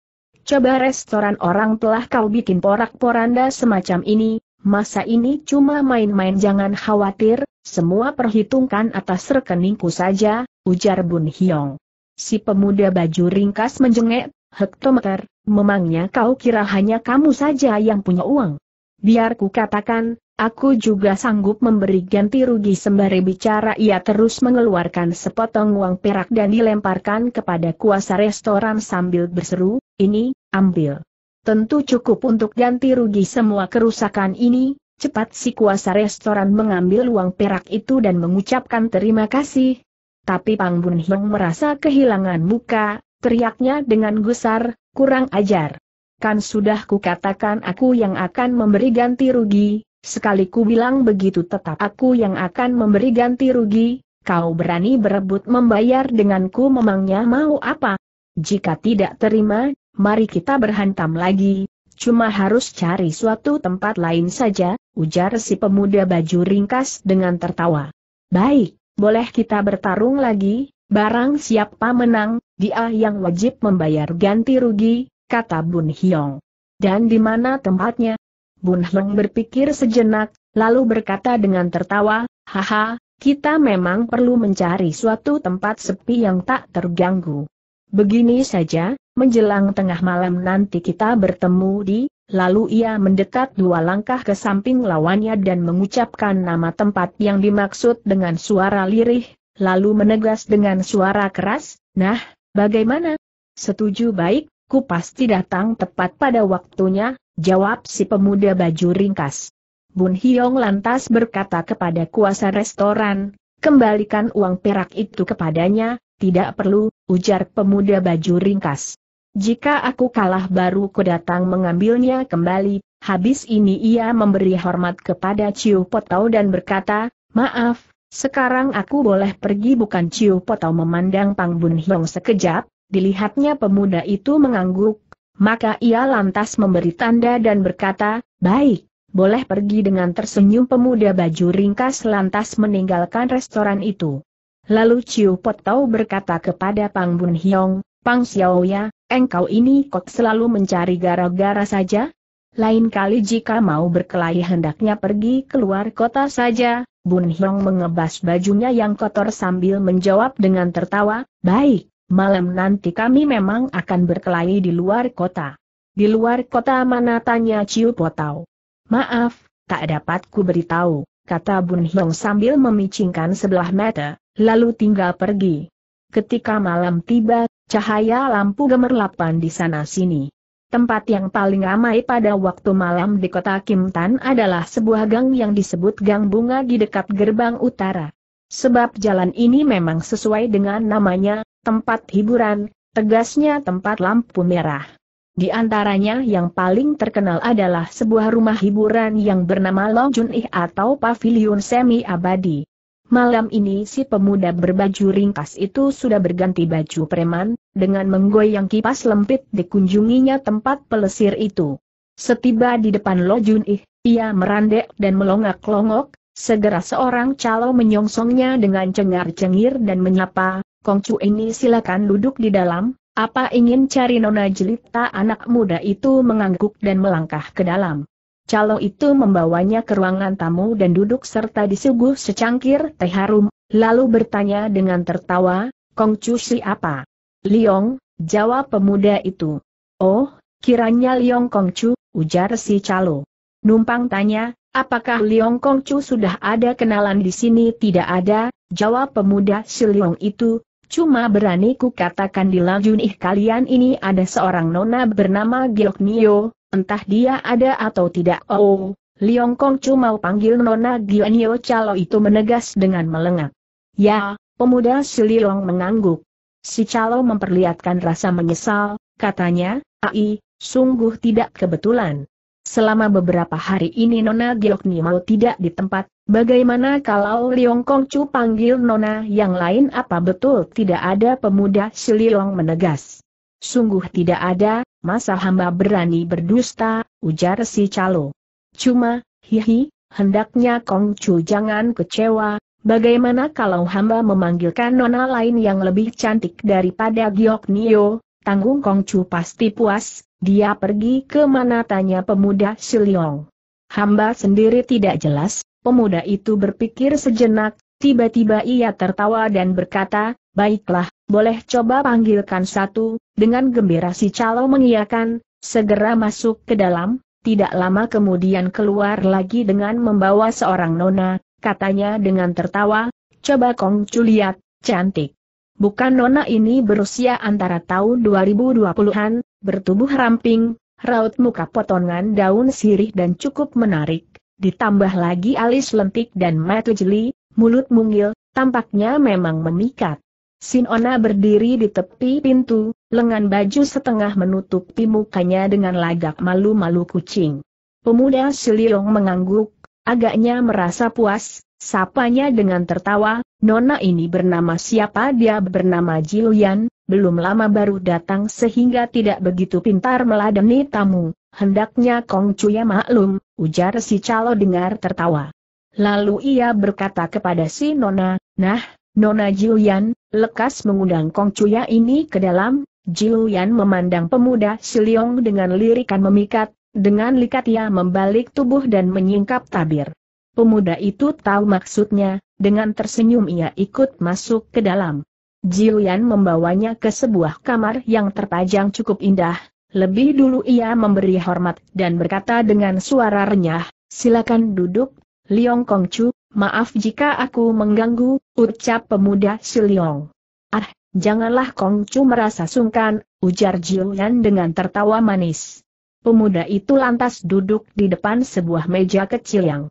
Speaker 1: Coba restoran orang telah kau bikin porak-poranda semacam ini, Masa ini cuma main-main jangan khawatir, semua perhitungkan atas rekeningku saja, ujar Bun Hiong. Si pemuda baju ringkas menjengek, hektometer, memangnya kau kira hanya kamu saja yang punya uang? Biar ku katakan, aku juga sanggup memberi ganti rugi sembari bicara ia terus mengeluarkan sepotong uang perak dan dilemparkan kepada kuasa restoran sambil berseru, ini, ambil tentu cukup untuk ganti rugi semua kerusakan ini, cepat si kuasa restoran mengambil uang perak itu dan mengucapkan terima kasih. Tapi Pang Bun Hiong merasa kehilangan muka, teriaknya dengan gusar, kurang ajar. Kan sudah kukatakan aku yang akan memberi ganti rugi, sekali ku bilang begitu tetap aku yang akan memberi ganti rugi, kau berani berebut membayar denganku memangnya mau apa? Jika tidak terima, mari kita berhantam lagi, cuma harus cari suatu tempat lain saja, ujar si pemuda baju ringkas dengan tertawa. Baik, boleh kita bertarung lagi, barang siapa menang, dia yang wajib membayar ganti rugi, kata Bun Hyong. Dan di mana tempatnya? Bun Hyong berpikir sejenak, lalu berkata dengan tertawa, haha, kita memang perlu mencari suatu tempat sepi yang tak terganggu. Begini saja, Menjelang tengah malam nanti kita bertemu di, lalu ia mendekat dua langkah ke samping lawannya dan mengucapkan nama tempat yang dimaksud dengan suara lirih, lalu menegas dengan suara keras, nah, bagaimana? Setuju baik, ku pasti datang tepat pada waktunya, jawab si pemuda baju ringkas. Bun Hyong lantas berkata kepada kuasa restoran, kembalikan uang perak itu kepadanya, tidak perlu, ujar pemuda baju ringkas. Jika aku kalah baru ku datang mengambilnya kembali. Habis ini ia memberi hormat kepada Ciu Potau dan berkata, maaf, sekarang aku boleh pergi bukan Ciu Potau memandang Pang Bun Hiong sekejap, dilihatnya pemuda itu mengangguk, maka ia lantas memberi tanda dan berkata, baik, boleh pergi dengan tersenyum pemuda baju ringkas lantas meninggalkan restoran itu. Lalu Ciu Potau berkata kepada Pang Bun Hiong, Pang Xiaoya, Engkau ini kok selalu mencari gara-gara saja? Lain kali jika mau berkelahi hendaknya pergi keluar kota saja, Bun Hiong mengebas bajunya yang kotor sambil menjawab dengan tertawa, baik, malam nanti kami memang akan berkelahi di luar kota. Di luar kota mana tanya Ciu Potau? Maaf, tak dapat ku beritahu, kata Bun Hiong sambil memicingkan sebelah mata, lalu tinggal pergi. Ketika malam tiba, Cahaya lampu gemerlapan di sana-sini. Tempat yang paling ramai pada waktu malam di kota Kim Tan adalah sebuah gang yang disebut Gang Bunga di dekat gerbang utara. Sebab jalan ini memang sesuai dengan namanya, tempat hiburan, tegasnya tempat lampu merah. Di antaranya yang paling terkenal adalah sebuah rumah hiburan yang bernama Long Junih atau Pavilion Semi Abadi. Malam ini si pemuda berbaju ringkas itu sudah berganti baju preman, dengan menggoyang kipas lempit dikunjunginya tempat pelesir itu. Setiba di depan Lo Jun Ih, ia merandek dan melongak-longok, segera seorang calo menyongsongnya dengan cengar-cengir dan menyapa, Kongcu ini silakan duduk di dalam, apa ingin cari nona jelita anak muda itu mengangguk dan melangkah ke dalam calo itu membawanya ke ruangan tamu dan duduk serta disuguh secangkir teh harum, lalu bertanya dengan tertawa, Kongcu apa? Liong, jawab pemuda itu. Oh, kiranya Liong Kongcu, ujar si calo. Numpang tanya, apakah Liong Kongcu sudah ada kenalan di sini? Tidak ada, jawab pemuda si Liong itu, Cuma berani ku katakan di Lajunih kalian ini ada seorang nona bernama Gioknio, entah dia ada atau tidak. Oh, Liong Kong cuma panggil Nona Gianyo Calo itu menegas dengan melengak. Ya, pemuda si Liong mengangguk. Si Calo memperlihatkan rasa menyesal, katanya, Ai, sungguh tidak kebetulan. Selama beberapa hari ini Nona Giokni mau tidak di tempat, bagaimana kalau Liong Kong Chu panggil Nona yang lain apa betul tidak ada pemuda si Liong menegas. Sungguh tidak ada, Masa hamba berani berdusta, ujar si calo. Cuma, hihi, hendaknya Kong Chu jangan kecewa, bagaimana kalau hamba memanggilkan nona lain yang lebih cantik daripada Giok Nio, tanggung Kong Chu pasti puas, dia pergi ke mana tanya pemuda Siliong. Hamba sendiri tidak jelas, pemuda itu berpikir sejenak, tiba-tiba ia tertawa dan berkata, baiklah, boleh coba panggilkan satu, dengan gembira si calo mengiakan, segera masuk ke dalam, tidak lama kemudian keluar lagi dengan membawa seorang nona, katanya dengan tertawa, coba Kong culiat, cantik. Bukan nona ini berusia antara tahun 2020-an, bertubuh ramping, raut muka potongan daun sirih dan cukup menarik. Ditambah lagi alis lentik dan mata jeli, mulut mungil, tampaknya memang memikat. Sinona berdiri di tepi pintu, lengan baju setengah menutupi mukanya dengan lagak malu-malu kucing. Pemuda Siliong mengangguk, agaknya merasa puas, sapanya dengan tertawa, Nona ini bernama siapa dia bernama Jilian, belum lama baru datang sehingga tidak begitu pintar meladeni tamu, hendaknya Kong Cuya maklum, ujar si Calo dengar tertawa. Lalu ia berkata kepada si Nona, nah, Nona Jilian, lekas mengundang Kong Chuya ini ke dalam, Jiluyan memandang pemuda Siliong dengan lirikan memikat, dengan likat ia membalik tubuh dan menyingkap tabir. Pemuda itu tahu maksudnya, dengan tersenyum ia ikut masuk ke dalam. Jiluyan membawanya ke sebuah kamar yang terpajang cukup indah, lebih dulu ia memberi hormat dan berkata dengan suara renyah, silakan duduk, Liong Chu, Maaf jika aku mengganggu, ucap pemuda Siliong. Ah, janganlah Kong Chu merasa sungkan, ujar Yan dengan tertawa manis. Pemuda itu lantas duduk di depan sebuah meja kecil yang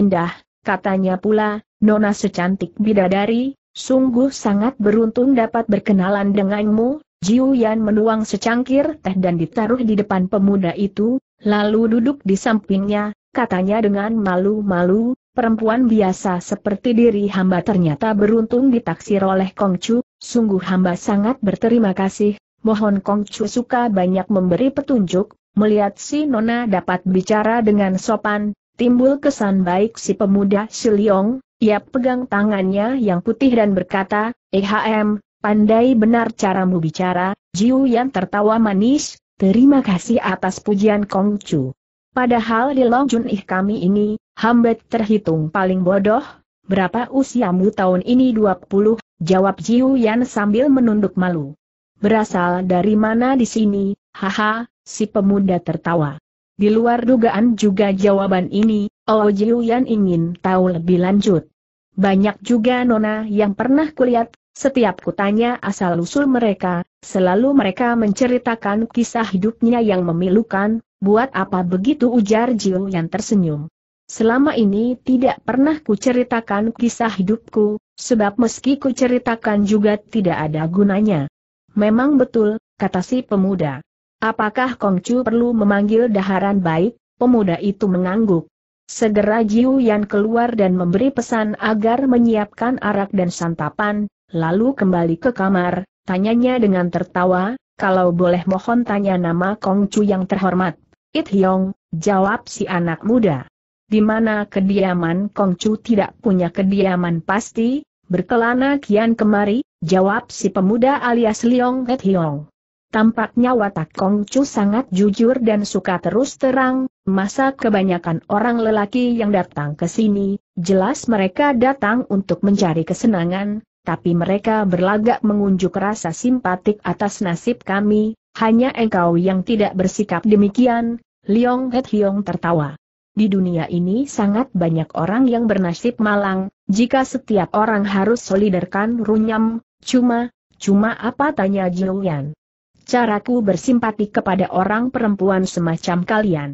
Speaker 1: indah, katanya pula, Nona secantik bidadari, sungguh sangat beruntung dapat berkenalan denganmu, Jiu Yan menuang secangkir teh dan ditaruh di depan pemuda itu, lalu duduk di sampingnya, katanya dengan malu-malu, Perempuan biasa seperti diri hamba ternyata beruntung ditaksir oleh Kongcu, sungguh hamba sangat berterima kasih, mohon Kongcu suka banyak memberi petunjuk, melihat si Nona dapat bicara dengan sopan, timbul kesan baik si pemuda Siliong, ia pegang tangannya yang putih dan berkata, EHM, pandai benar caramu bicara, Jiu yang tertawa manis, terima kasih atas pujian Kongcu. Padahal di Long Junih kami ini, hambet terhitung paling bodoh, berapa usiamu tahun ini 20, jawab Jiu Yan sambil menunduk malu. Berasal dari mana di sini, haha, si pemuda tertawa. Di luar dugaan juga jawaban ini, Oh Jiu Yan ingin tahu lebih lanjut. Banyak juga nona yang pernah kulihat, setiap kutanya asal-usul mereka, selalu mereka menceritakan kisah hidupnya yang memilukan, Buat apa begitu ujar Jiu yang tersenyum. Selama ini tidak pernah kuceritakan kisah hidupku, sebab meski kuceritakan juga tidak ada gunanya. Memang betul, kata si pemuda. Apakah Kongcu perlu memanggil daharan baik? Pemuda itu mengangguk. Segera Jiu Yan keluar dan memberi pesan agar menyiapkan arak dan santapan, lalu kembali ke kamar, tanyanya dengan tertawa, kalau boleh mohon tanya nama Kongcu yang terhormat. It Hyong, jawab si anak muda. Di mana kediaman Kong Chu tidak punya kediaman pasti, berkelana kian kemari, jawab si pemuda alias Liong It Hyong. Tampaknya watak Kong Chu sangat jujur dan suka terus terang, masa kebanyakan orang lelaki yang datang ke sini, jelas mereka datang untuk mencari kesenangan, tapi mereka berlagak mengunjuk rasa simpatik atas nasib kami, hanya engkau yang tidak bersikap demikian, Liong Het Hiong tertawa. Di dunia ini sangat banyak orang yang bernasib malang, jika setiap orang harus solidarkan runyam, cuma, cuma apa tanya Jiuyan. Caraku bersimpati kepada orang perempuan semacam kalian.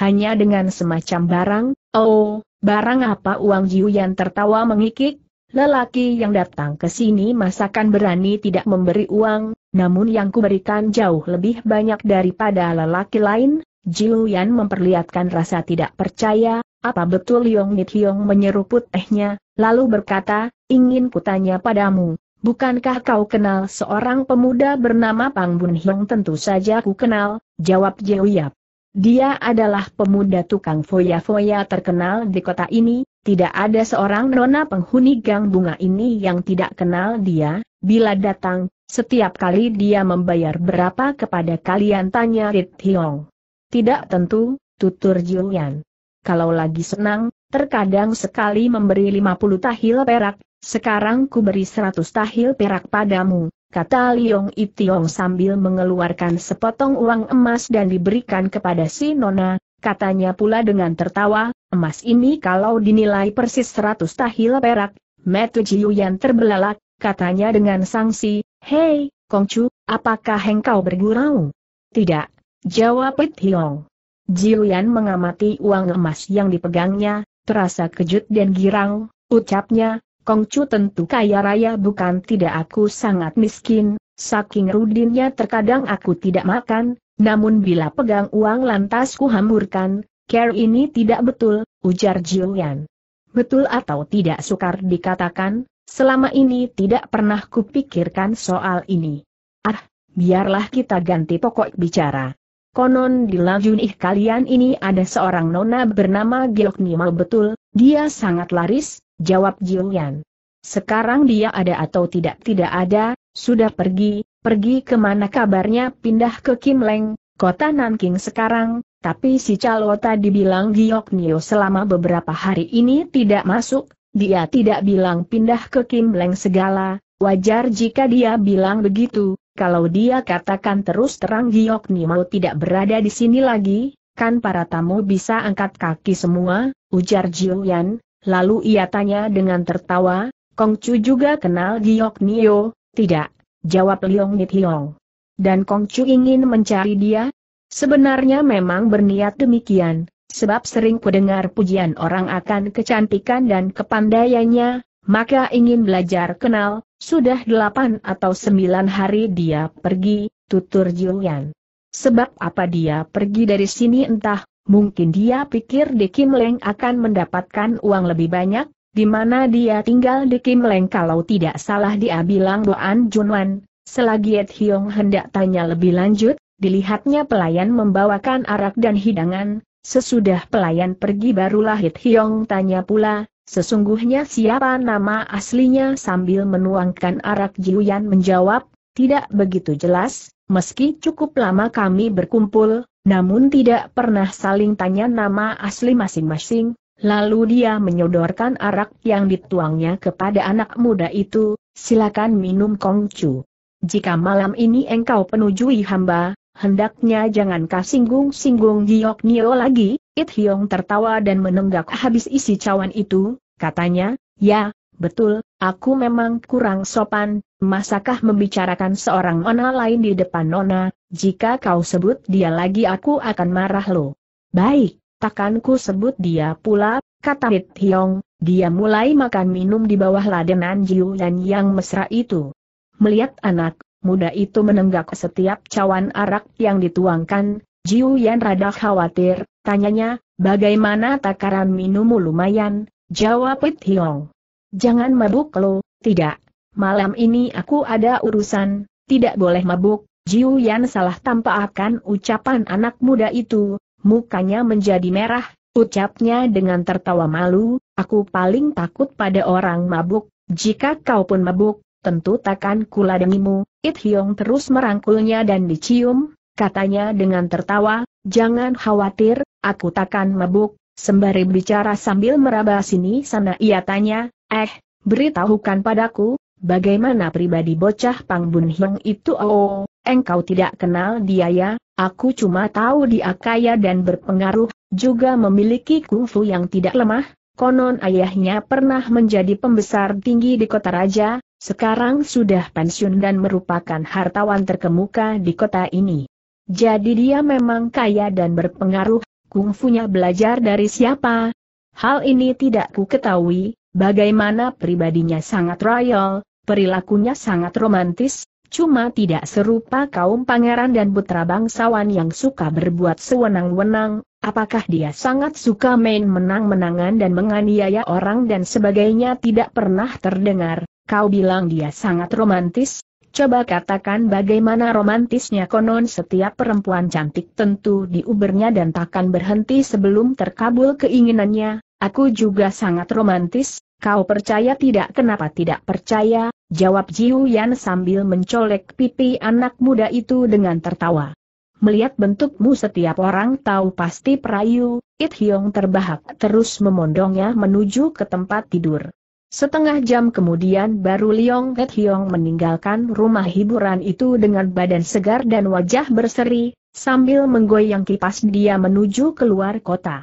Speaker 1: Hanya dengan semacam barang, oh, barang apa uang Jiuyan tertawa mengikik, Lelaki yang datang ke sini masakan berani tidak memberi uang, namun yang kuberikan jauh lebih banyak daripada lelaki lain, Jiu Yan memperlihatkan rasa tidak percaya, apa betul Yong Nit Yong menyeruput tehnya, lalu berkata, ingin kutanya padamu, bukankah kau kenal seorang pemuda bernama Pang Bun Hiong? tentu saja ku kenal, jawab Jiu Yap. Dia adalah pemuda tukang foya-foya terkenal di kota ini, tidak ada seorang nona penghuni gang bunga ini yang tidak kenal dia, bila datang, setiap kali dia membayar berapa kepada kalian tanya Rit Hiong. Tidak tentu, tutur Jiuyan. Kalau lagi senang, terkadang sekali memberi 50 tahil perak, sekarang ku beri 100 tahil perak padamu, kata Liong Itiong sambil mengeluarkan sepotong uang emas dan diberikan kepada si Nona, Katanya pula dengan tertawa, emas ini kalau dinilai persis seratus tahil perak, Metu yang terbelalak, katanya dengan sangsi, Hei, Kongcu, apakah engkau bergurau? Tidak, jawab Pit Hiong. Jiuyan mengamati uang emas yang dipegangnya, terasa kejut dan girang, ucapnya, Kongcu tentu kaya raya bukan tidak aku sangat miskin, saking rudinnya terkadang aku tidak makan, namun bila pegang uang lantas kuhamburkan, care ini tidak betul, ujar Jiuyan. Betul atau tidak sukar dikatakan, selama ini tidak pernah kupikirkan soal ini. Ah, biarlah kita ganti pokok bicara. Konon di Lajunih kalian ini ada seorang nona bernama Nimal betul, dia sangat laris, jawab Jiuyan. Sekarang dia ada atau tidak tidak ada, sudah pergi, Pergi kemana kabarnya pindah ke Kim Leng, kota Nanking sekarang, tapi si Calo tadi bilang Giok Nio selama beberapa hari ini tidak masuk, dia tidak bilang pindah ke Kim Leng segala, wajar jika dia bilang begitu, kalau dia katakan terus terang Giok Nio tidak berada di sini lagi, kan para tamu bisa angkat kaki semua, ujar Jiuyan, lalu ia tanya dengan tertawa, Kongcu juga kenal Giok Nio, tidak? jawab Liong Hiong. Dan Kong Chu ingin mencari dia? Sebenarnya memang berniat demikian, sebab sering kudengar pujian orang akan kecantikan dan kepandaiannya, maka ingin belajar kenal, sudah delapan atau sembilan hari dia pergi, tutur Julian. Sebab apa dia pergi dari sini entah, mungkin dia pikir Dekim Leng akan mendapatkan uang lebih banyak, di mana dia tinggal di Kim Leng kalau tidak salah dia bilang Doan Junwan. Selagi Ed Hiong hendak tanya lebih lanjut, dilihatnya pelayan membawakan arak dan hidangan, sesudah pelayan pergi barulah Ed Hiong tanya pula, sesungguhnya siapa nama aslinya sambil menuangkan arak Jiuyan menjawab, tidak begitu jelas, meski cukup lama kami berkumpul, namun tidak pernah saling tanya nama asli masing-masing, Lalu dia menyodorkan arak yang dituangnya kepada anak muda itu, silakan minum kongcu. Jika malam ini engkau penujui hamba, hendaknya jangan kasinggung-singgung Giok Nio lagi, It Hyong tertawa dan menenggak habis isi cawan itu, katanya, ya, betul, aku memang kurang sopan, masakah membicarakan seorang nona lain di depan nona, jika kau sebut dia lagi aku akan marah lo. Baik, Takanku sebut dia pula, kata Hit Hiong. dia mulai makan minum di bawah ladenan Jiu Yan yang mesra itu. Melihat anak muda itu menenggak setiap cawan arak yang dituangkan, Jiu Yan rada khawatir, tanyanya, bagaimana takaran minummu lumayan, jawab Hit Hiong. Jangan mabuk lo, tidak. Malam ini aku ada urusan, tidak boleh mabuk, Jiu Yan salah tanpa akan ucapan anak muda itu, mukanya menjadi merah, ucapnya dengan tertawa malu, aku paling takut pada orang mabuk, jika kau pun mabuk, tentu takkan kuladangimu, It Hyong terus merangkulnya dan dicium, katanya dengan tertawa, jangan khawatir, aku takkan mabuk, sembari bicara sambil meraba sini sana ia tanya, eh, beritahukan padaku, bagaimana pribadi bocah Pang Bun Hyong itu oh, engkau tidak kenal dia ya, aku cuma tahu dia kaya dan berpengaruh, juga memiliki kungfu yang tidak lemah, konon ayahnya pernah menjadi pembesar tinggi di kota raja, sekarang sudah pensiun dan merupakan hartawan terkemuka di kota ini. Jadi dia memang kaya dan berpengaruh, kungfunya belajar dari siapa? Hal ini tidak ku ketahui, bagaimana pribadinya sangat royal, perilakunya sangat romantis, Cuma tidak serupa kaum pangeran dan putra bangsawan yang suka berbuat sewenang-wenang, apakah dia sangat suka main menang-menangan dan menganiaya orang dan sebagainya tidak pernah terdengar, kau bilang dia sangat romantis, Coba katakan bagaimana romantisnya konon setiap perempuan cantik tentu diubernya dan takkan berhenti sebelum terkabul keinginannya, aku juga sangat romantis, Kau percaya tidak kenapa tidak percaya, jawab Jiu Yan sambil mencolek pipi anak muda itu dengan tertawa. Melihat bentukmu setiap orang tahu pasti perayu, It Hyong terbahak terus memondongnya menuju ke tempat tidur. Setengah jam kemudian baru Liong It Hyong meninggalkan rumah hiburan itu dengan badan segar dan wajah berseri, sambil menggoyang kipas dia menuju keluar kota.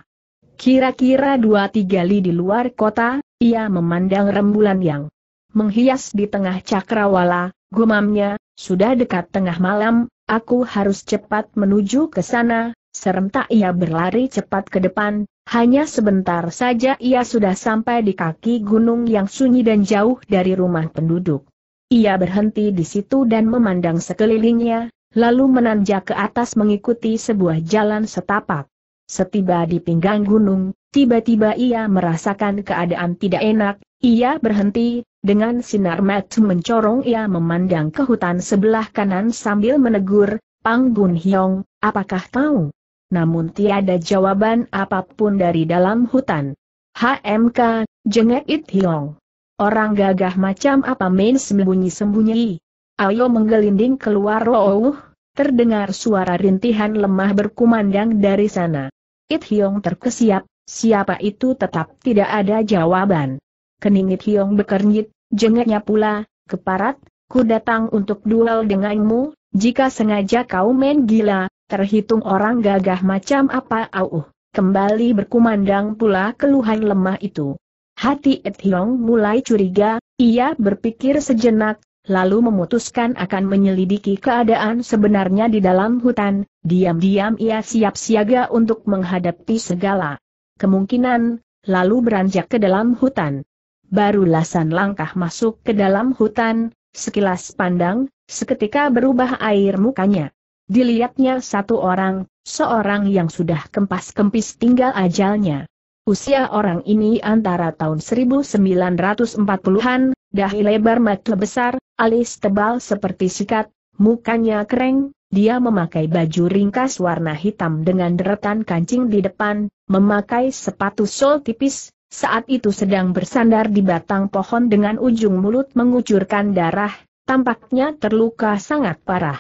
Speaker 1: Kira-kira dua tiga li di luar kota, ia memandang rembulan yang menghias di tengah cakrawala, gumamnya, sudah dekat tengah malam, aku harus cepat menuju ke sana, serentak ia berlari cepat ke depan, hanya sebentar saja ia sudah sampai di kaki gunung yang sunyi dan jauh dari rumah penduduk. Ia berhenti di situ dan memandang sekelilingnya, lalu menanjak ke atas mengikuti sebuah jalan setapak. Setiba di pinggang gunung, Tiba-tiba ia merasakan keadaan tidak enak, ia berhenti, dengan sinar mata mencorong ia memandang ke hutan sebelah kanan sambil menegur, Pang Bun Hyong, apakah kau? Namun tiada jawaban apapun dari dalam hutan. HMK, jengek It Hyong. Orang gagah macam apa main sembunyi-sembunyi? Ayo menggelinding keluar oh, terdengar suara rintihan lemah berkumandang dari sana. It Hyong terkesiap, Siapa itu tetap tidak ada jawaban. Keningit Hiong bekernyit, jengeknya pula, keparat, ku datang untuk duel denganmu, jika sengaja kau main gila, terhitung orang gagah macam apa auh. Kembali berkumandang pula keluhan lemah itu. Hati Et Hiong mulai curiga, ia berpikir sejenak, lalu memutuskan akan menyelidiki keadaan sebenarnya di dalam hutan, diam-diam ia siap siaga untuk menghadapi segala kemungkinan, lalu beranjak ke dalam hutan. Baru lasan langkah masuk ke dalam hutan, sekilas pandang, seketika berubah air mukanya. Dilihatnya satu orang, seorang yang sudah kempas-kempis tinggal ajalnya. Usia orang ini antara tahun 1940-an, dahi lebar mata besar, alis tebal seperti sikat, mukanya kering, dia memakai baju ringkas warna hitam dengan deretan kancing di depan, memakai sepatu sol tipis, saat itu sedang bersandar di batang pohon dengan ujung mulut mengucurkan darah, tampaknya terluka sangat parah.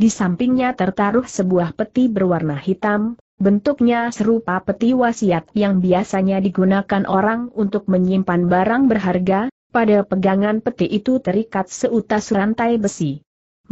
Speaker 1: Di sampingnya tertaruh sebuah peti berwarna hitam, bentuknya serupa peti wasiat yang biasanya digunakan orang untuk menyimpan barang berharga, pada pegangan peti itu terikat seutas rantai besi.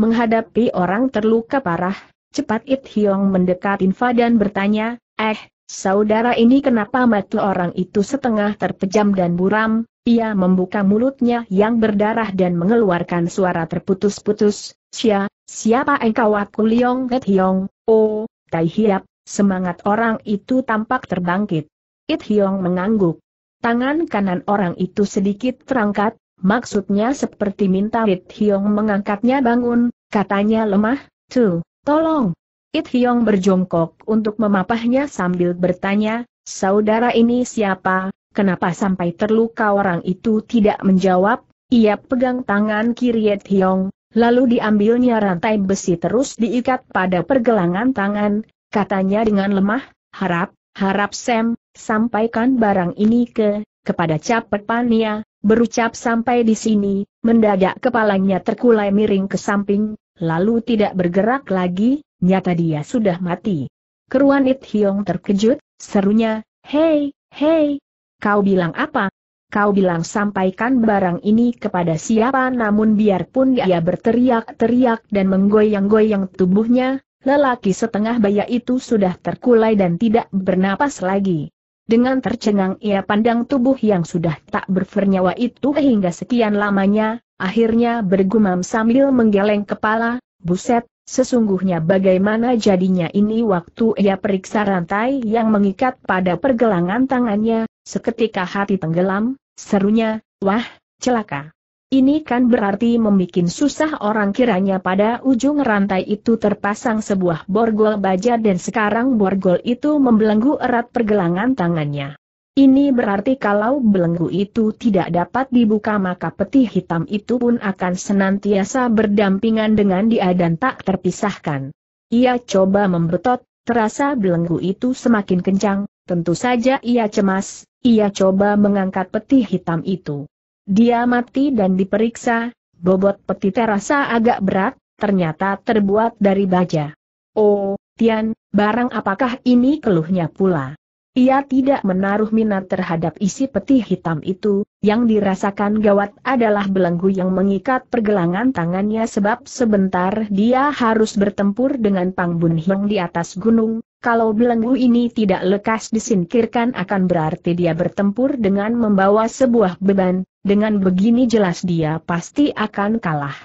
Speaker 1: Menghadapi orang terluka parah, cepat It Hiong mendekat Infa dan bertanya, Eh, Saudara ini kenapa mati orang itu setengah terpejam dan buram, ia membuka mulutnya yang berdarah dan mengeluarkan suara terputus-putus, Sia, siapa engkau aku Liong Het Hiong, oh, Tai Hiap, semangat orang itu tampak terbangkit. It Hiong mengangguk. Tangan kanan orang itu sedikit terangkat, maksudnya seperti minta It Hiong mengangkatnya bangun, katanya lemah, Tu, tolong, It Hiong berjongkok untuk memapahnya sambil bertanya, saudara ini siapa, kenapa sampai terluka orang itu tidak menjawab, ia pegang tangan kiri It Hyong, lalu diambilnya rantai besi terus diikat pada pergelangan tangan, katanya dengan lemah, harap, harap Sam, sampaikan barang ini ke, kepada Capet Pania, berucap sampai di sini, mendadak kepalanya terkulai miring ke samping, lalu tidak bergerak lagi, Nyata dia sudah mati. Keruan It Hiong terkejut, serunya, Hei, hei, kau bilang apa? Kau bilang sampaikan barang ini kepada siapa namun biarpun dia berteriak-teriak dan menggoyang-goyang tubuhnya, lelaki setengah baya itu sudah terkulai dan tidak bernapas lagi. Dengan tercengang ia pandang tubuh yang sudah tak bernyawa itu hingga sekian lamanya, akhirnya bergumam sambil menggeleng kepala, Buset, sesungguhnya bagaimana jadinya ini waktu ia periksa rantai yang mengikat pada pergelangan tangannya, seketika hati tenggelam, serunya, wah, celaka. Ini kan berarti membuat susah orang kiranya pada ujung rantai itu terpasang sebuah borgol baja dan sekarang borgol itu membelenggu erat pergelangan tangannya. Ini berarti kalau belenggu itu tidak dapat dibuka maka peti hitam itu pun akan senantiasa berdampingan dengan dia dan tak terpisahkan. Ia coba membetot, terasa belenggu itu semakin kencang, tentu saja ia cemas, ia coba mengangkat peti hitam itu. Dia mati dan diperiksa, bobot peti terasa agak berat, ternyata terbuat dari baja. Oh, Tian, barang apakah ini keluhnya pula? Ia tidak menaruh minat terhadap isi peti hitam itu, yang dirasakan gawat adalah belenggu yang mengikat pergelangan tangannya sebab sebentar dia harus bertempur dengan Pang Bun Hiong di atas gunung, kalau belenggu ini tidak lekas disingkirkan akan berarti dia bertempur dengan membawa sebuah beban, dengan begini jelas dia pasti akan kalah.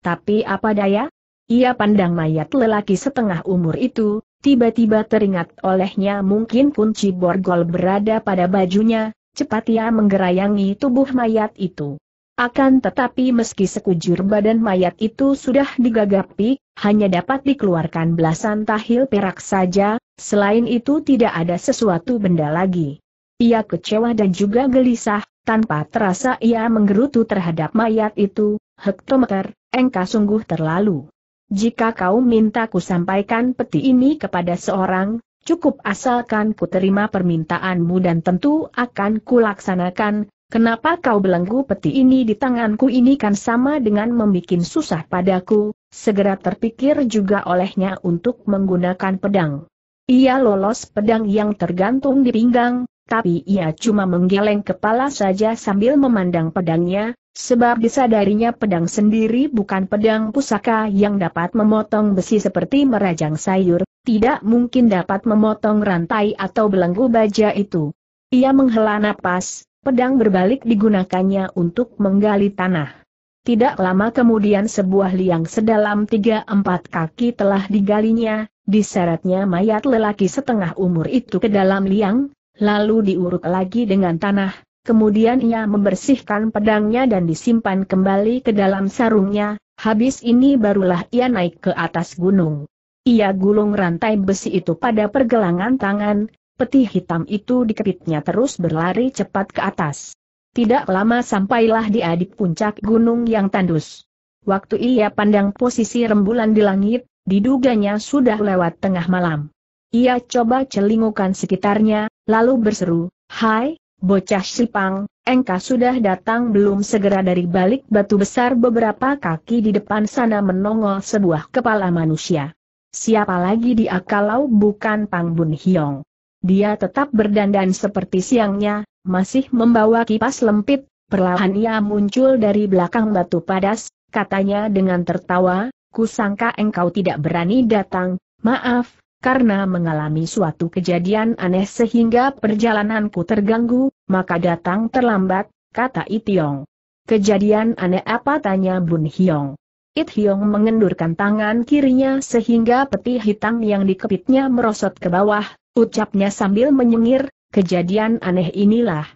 Speaker 1: Tapi apa daya? Ia pandang mayat lelaki setengah umur itu, Tiba-tiba teringat olehnya mungkin kunci borgol berada pada bajunya, cepat ia menggerayangi tubuh mayat itu. Akan tetapi meski sekujur badan mayat itu sudah digagapi, hanya dapat dikeluarkan belasan tahil perak saja, selain itu tidak ada sesuatu benda lagi. Ia kecewa dan juga gelisah, tanpa terasa ia menggerutu terhadap mayat itu, hektometer, engkau sungguh terlalu. Jika kau minta ku sampaikan peti ini kepada seorang, cukup asalkan ku terima permintaanmu dan tentu akan kulaksanakan, Kenapa kau belenggu peti ini di tanganku ini kan sama dengan membuat susah padaku, segera terpikir juga olehnya untuk menggunakan pedang. Ia lolos pedang yang tergantung di pinggang, tapi ia cuma menggeleng kepala saja sambil memandang pedangnya, sebab disadarinya pedang sendiri bukan pedang pusaka yang dapat memotong besi seperti merajang sayur, tidak mungkin dapat memotong rantai atau belenggu baja itu. Ia menghela napas, pedang berbalik digunakannya untuk menggali tanah. Tidak lama kemudian sebuah liang sedalam 3-4 kaki telah digalinya, diseretnya mayat lelaki setengah umur itu ke dalam liang, lalu diuruk lagi dengan tanah, kemudian ia membersihkan pedangnya dan disimpan kembali ke dalam sarungnya, habis ini barulah ia naik ke atas gunung. Ia gulung rantai besi itu pada pergelangan tangan, peti hitam itu dikepitnya terus berlari cepat ke atas. Tidak lama sampailah dia di puncak gunung yang tandus. Waktu ia pandang posisi rembulan di langit, diduganya sudah lewat tengah malam. Ia coba celingukan sekitarnya, lalu berseru, Hai, bocah sipang, engkau sudah datang belum segera dari balik batu besar beberapa kaki di depan sana menongol sebuah kepala manusia. Siapa lagi dia kalau bukan Pang Bun Hiong. Dia tetap berdandan seperti siangnya, masih membawa kipas lempit, perlahan ia muncul dari belakang batu padas, katanya dengan tertawa, kusangka engkau tidak berani datang, maaf, karena mengalami suatu kejadian aneh sehingga perjalananku terganggu, maka datang terlambat, kata Itiong. Kejadian aneh apa tanya Bun Hiong. It Hiong mengendurkan tangan kirinya sehingga peti hitam yang dikepitnya merosot ke bawah, ucapnya sambil menyengir, kejadian aneh inilah.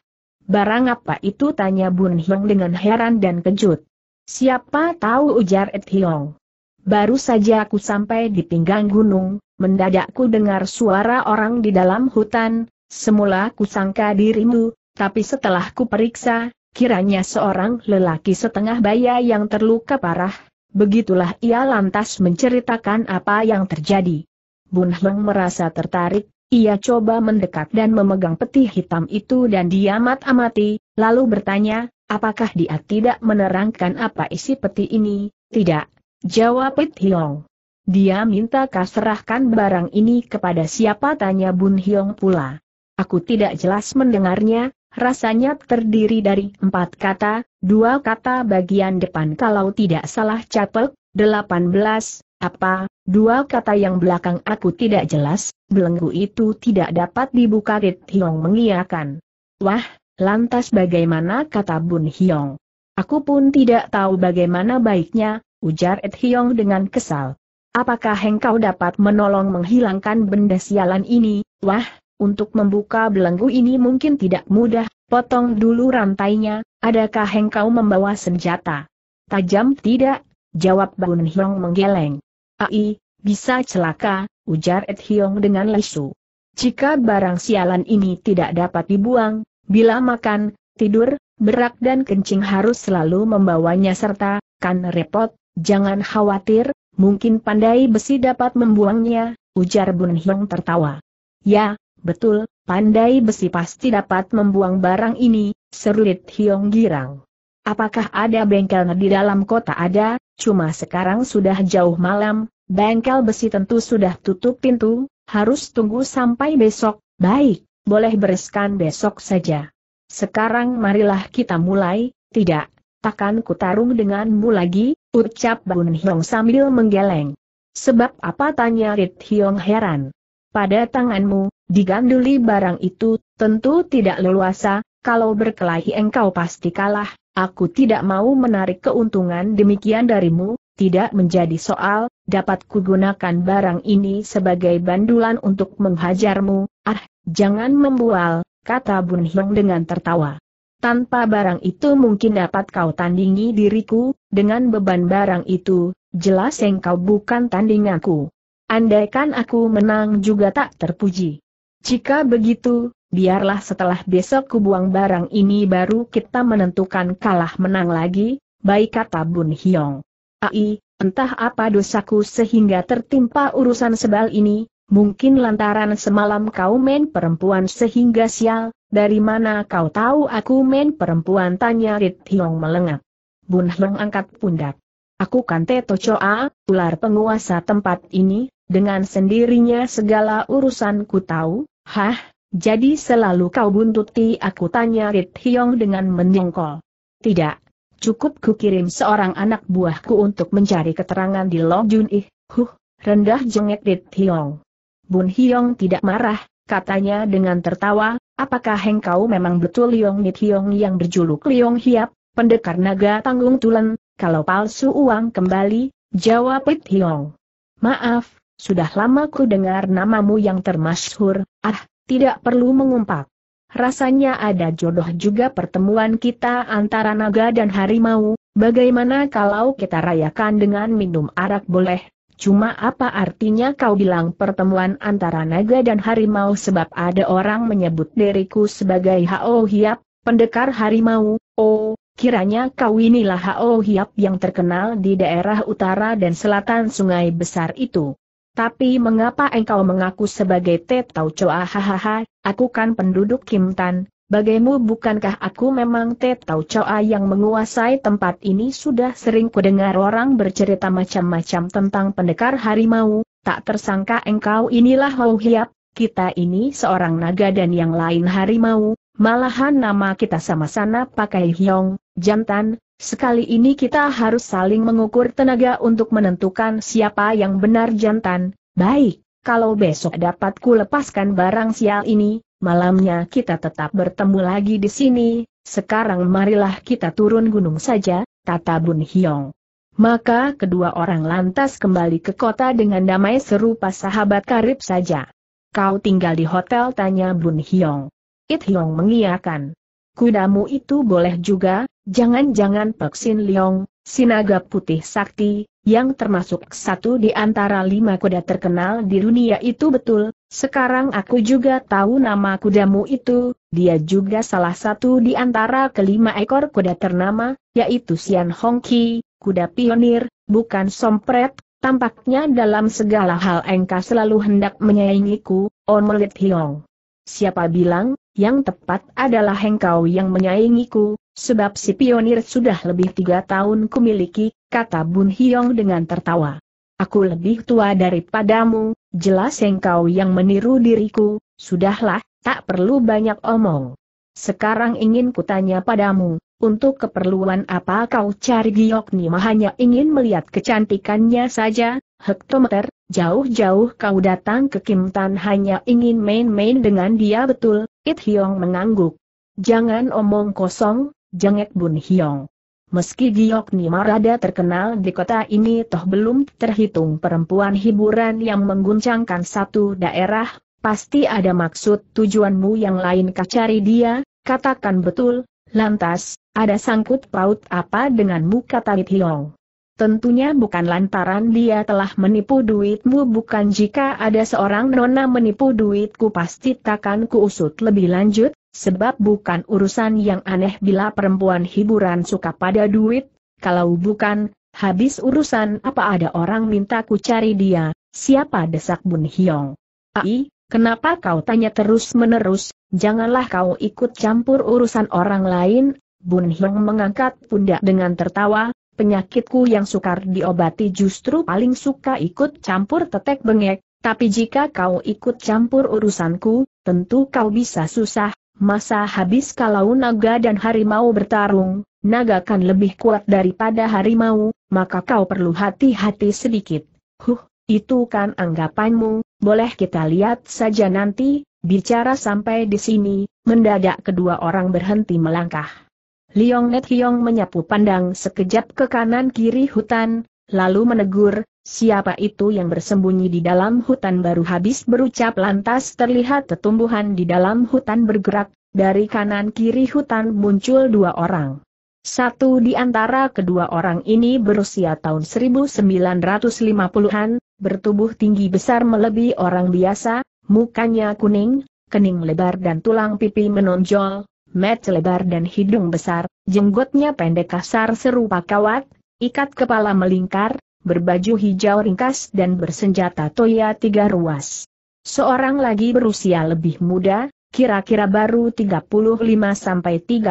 Speaker 1: Barang apa itu tanya Bun Hiong dengan heran dan kejut. Siapa tahu ujar It Hiong. Baru saja aku sampai di pinggang gunung, mendadak ku dengar suara orang di dalam hutan, semula ku sangka dirimu, tapi setelah ku periksa, kiranya seorang lelaki setengah baya yang terluka parah, begitulah ia lantas menceritakan apa yang terjadi. Bun Heng merasa tertarik, ia coba mendekat dan memegang peti hitam itu dan diamat-amati, lalu bertanya, apakah dia tidak menerangkan apa isi peti ini? Tidak, jawab Pit Hiong. Dia minta kau serahkan barang ini kepada siapa tanya Bun Hyong pula. Aku tidak jelas mendengarnya, rasanya terdiri dari empat kata, dua kata bagian depan kalau tidak salah capek, delapan belas, apa, dua kata yang belakang aku tidak jelas, belenggu itu tidak dapat dibuka Rit Hiong mengiakan. Wah, lantas bagaimana kata Bun Hyong. Aku pun tidak tahu bagaimana baiknya, ujar Rit Hyong dengan kesal. Apakah engkau dapat menolong menghilangkan benda sialan ini? Wah, untuk membuka belenggu ini mungkin tidak mudah, potong dulu rantainya, adakah engkau membawa senjata? Tajam tidak? Jawab Bun Hiong menggeleng. Ai, bisa celaka, ujar Ed Hiong dengan lesu. Jika barang sialan ini tidak dapat dibuang, bila makan, tidur, berak dan kencing harus selalu membawanya serta, kan repot, jangan khawatir, mungkin pandai besi dapat membuangnya, ujar Bun Hiong tertawa. Ya, betul, pandai besi pasti dapat membuang barang ini, serulit Hyong girang. Apakah ada bengkel di dalam kota ada, cuma sekarang sudah jauh malam, bengkel besi tentu sudah tutup pintu, harus tunggu sampai besok, baik, boleh bereskan besok saja. Sekarang marilah kita mulai, tidak, takkan ku tarung denganmu lagi, ucap Bun Hiong sambil menggeleng. Sebab apa tanya Rit Hiong heran. Pada tanganmu, diganduli barang itu, tentu tidak leluasa, kalau berkelahi engkau pasti kalah, aku tidak mau menarik keuntungan demikian darimu, tidak menjadi soal, dapat kugunakan barang ini sebagai bandulan untuk menghajarmu, ah, jangan membual, kata Bun Hiong dengan tertawa. Tanpa barang itu mungkin dapat kau tandingi diriku, dengan beban barang itu, jelas engkau bukan tandinganku. aku. Andaikan aku menang juga tak terpuji. Jika begitu, biarlah setelah besok kubuang barang ini baru kita menentukan kalah menang lagi, baik kata Bun Hiong. Ai, entah apa dosaku sehingga tertimpa urusan sebal ini, mungkin lantaran semalam kau main perempuan sehingga sial, dari mana kau tahu aku men perempuan? Tanya Rit Hiong melengak. Bun Heng angkat pundak. Aku kan Teto Choa, ular penguasa tempat ini, dengan sendirinya segala urusanku tahu, hah, jadi selalu kau buntuti aku tanya Rit Hiong dengan menyongkol. Tidak, cukup ku kirim seorang anak buahku untuk mencari keterangan di Long Jun Ih, huh, rendah jengek Rit Hiong. Bun Hiong tidak marah, katanya dengan tertawa, apakah hengkau memang betul Liong Hiong yang berjuluk Liong Hiap, pendekar naga tanggung tulen, kalau palsu uang kembali, jawab Pit Hiong. Maaf, sudah lama ku dengar namamu yang termasyhur, ah, tidak perlu mengumpat. Rasanya ada jodoh juga pertemuan kita antara naga dan harimau, bagaimana kalau kita rayakan dengan minum arak boleh, Cuma apa artinya kau bilang pertemuan antara naga dan harimau sebab ada orang menyebut diriku sebagai Hao Hiap, pendekar harimau, oh, kiranya kau inilah Hao Hiap yang terkenal di daerah utara dan selatan sungai besar itu. Tapi mengapa engkau mengaku sebagai Tetau Choa hahaha, aku kan penduduk Kimtan, Bagaimu bukankah aku memang Tetau coa yang menguasai tempat ini sudah sering kudengar orang bercerita macam-macam tentang pendekar harimau, tak tersangka engkau inilah Hou Hiap, kita ini seorang naga dan yang lain harimau, malahan nama kita sama sana pakai Hyong, jantan, sekali ini kita harus saling mengukur tenaga untuk menentukan siapa yang benar jantan, baik, kalau besok dapat ku lepaskan barang sial ini, malamnya kita tetap bertemu lagi di sini, sekarang marilah kita turun gunung saja, kata Bun Hiong. Maka kedua orang lantas kembali ke kota dengan damai serupa sahabat karib saja. Kau tinggal di hotel tanya Bun Hiong. It Hiong mengiakan. Kudamu itu boleh juga, jangan-jangan Sin Liong, Sinaga Putih Sakti, yang termasuk satu di antara lima kuda terkenal di dunia itu betul, sekarang aku juga tahu nama kudamu itu, dia juga salah satu di antara kelima ekor kuda ternama, yaitu Sian Hong Ki, kuda pionir, bukan sompret, tampaknya dalam segala hal engkau selalu hendak menyaingiku, Omelit Hiong. Siapa bilang, yang tepat adalah engkau yang menyaingiku, sebab si pionir sudah lebih tiga tahun kumiliki, kata Bun Hiong dengan tertawa. Aku lebih tua daripadamu, Jelas engkau yang meniru diriku, sudahlah, tak perlu banyak omong. Sekarang ingin kutanya padamu, untuk keperluan apa kau cari giok Nima hanya ingin melihat kecantikannya saja, hektometer, jauh-jauh kau datang ke Kim Tan hanya ingin main-main dengan dia betul, It Hyong mengangguk. Jangan omong kosong, jengek Bun Hyong. Meski Giok Nimarada terkenal di kota ini toh belum terhitung perempuan hiburan yang mengguncangkan satu daerah, pasti ada maksud tujuanmu yang lain cari dia, katakan betul, lantas, ada sangkut paut apa denganmu kata Hiong. Tentunya bukan lantaran dia telah menipu duitmu bukan jika ada seorang nona menipu duitku pasti takkan kuusut lebih lanjut, Sebab bukan urusan yang aneh bila perempuan hiburan suka pada duit, kalau bukan, habis urusan apa ada orang minta ku cari dia, siapa desak Bun Hiong. Ai, kenapa kau tanya terus-menerus, janganlah kau ikut campur urusan orang lain, Bun Hiong mengangkat pundak dengan tertawa, penyakitku yang sukar diobati justru paling suka ikut campur tetek bengek, tapi jika kau ikut campur urusanku, tentu kau bisa susah, Masa habis kalau naga dan harimau bertarung, naga kan lebih kuat daripada harimau, maka kau perlu hati-hati sedikit. Huh, itu kan anggapanmu, boleh kita lihat saja nanti, bicara sampai di sini, mendadak kedua orang berhenti melangkah. Liong Net Hiong menyapu pandang sekejap ke kanan kiri hutan, lalu menegur, siapa itu yang bersembunyi di dalam hutan baru habis berucap lantas terlihat tetumbuhan di dalam hutan bergerak, dari kanan kiri hutan muncul dua orang. Satu di antara kedua orang ini berusia tahun 1950-an, bertubuh tinggi besar melebihi orang biasa, mukanya kuning, kening lebar dan tulang pipi menonjol, mat lebar dan hidung besar, jenggotnya pendek kasar serupa kawat, ikat kepala melingkar, berbaju hijau ringkas dan bersenjata toya tiga ruas. Seorang lagi berusia lebih muda, kira-kira baru 35-36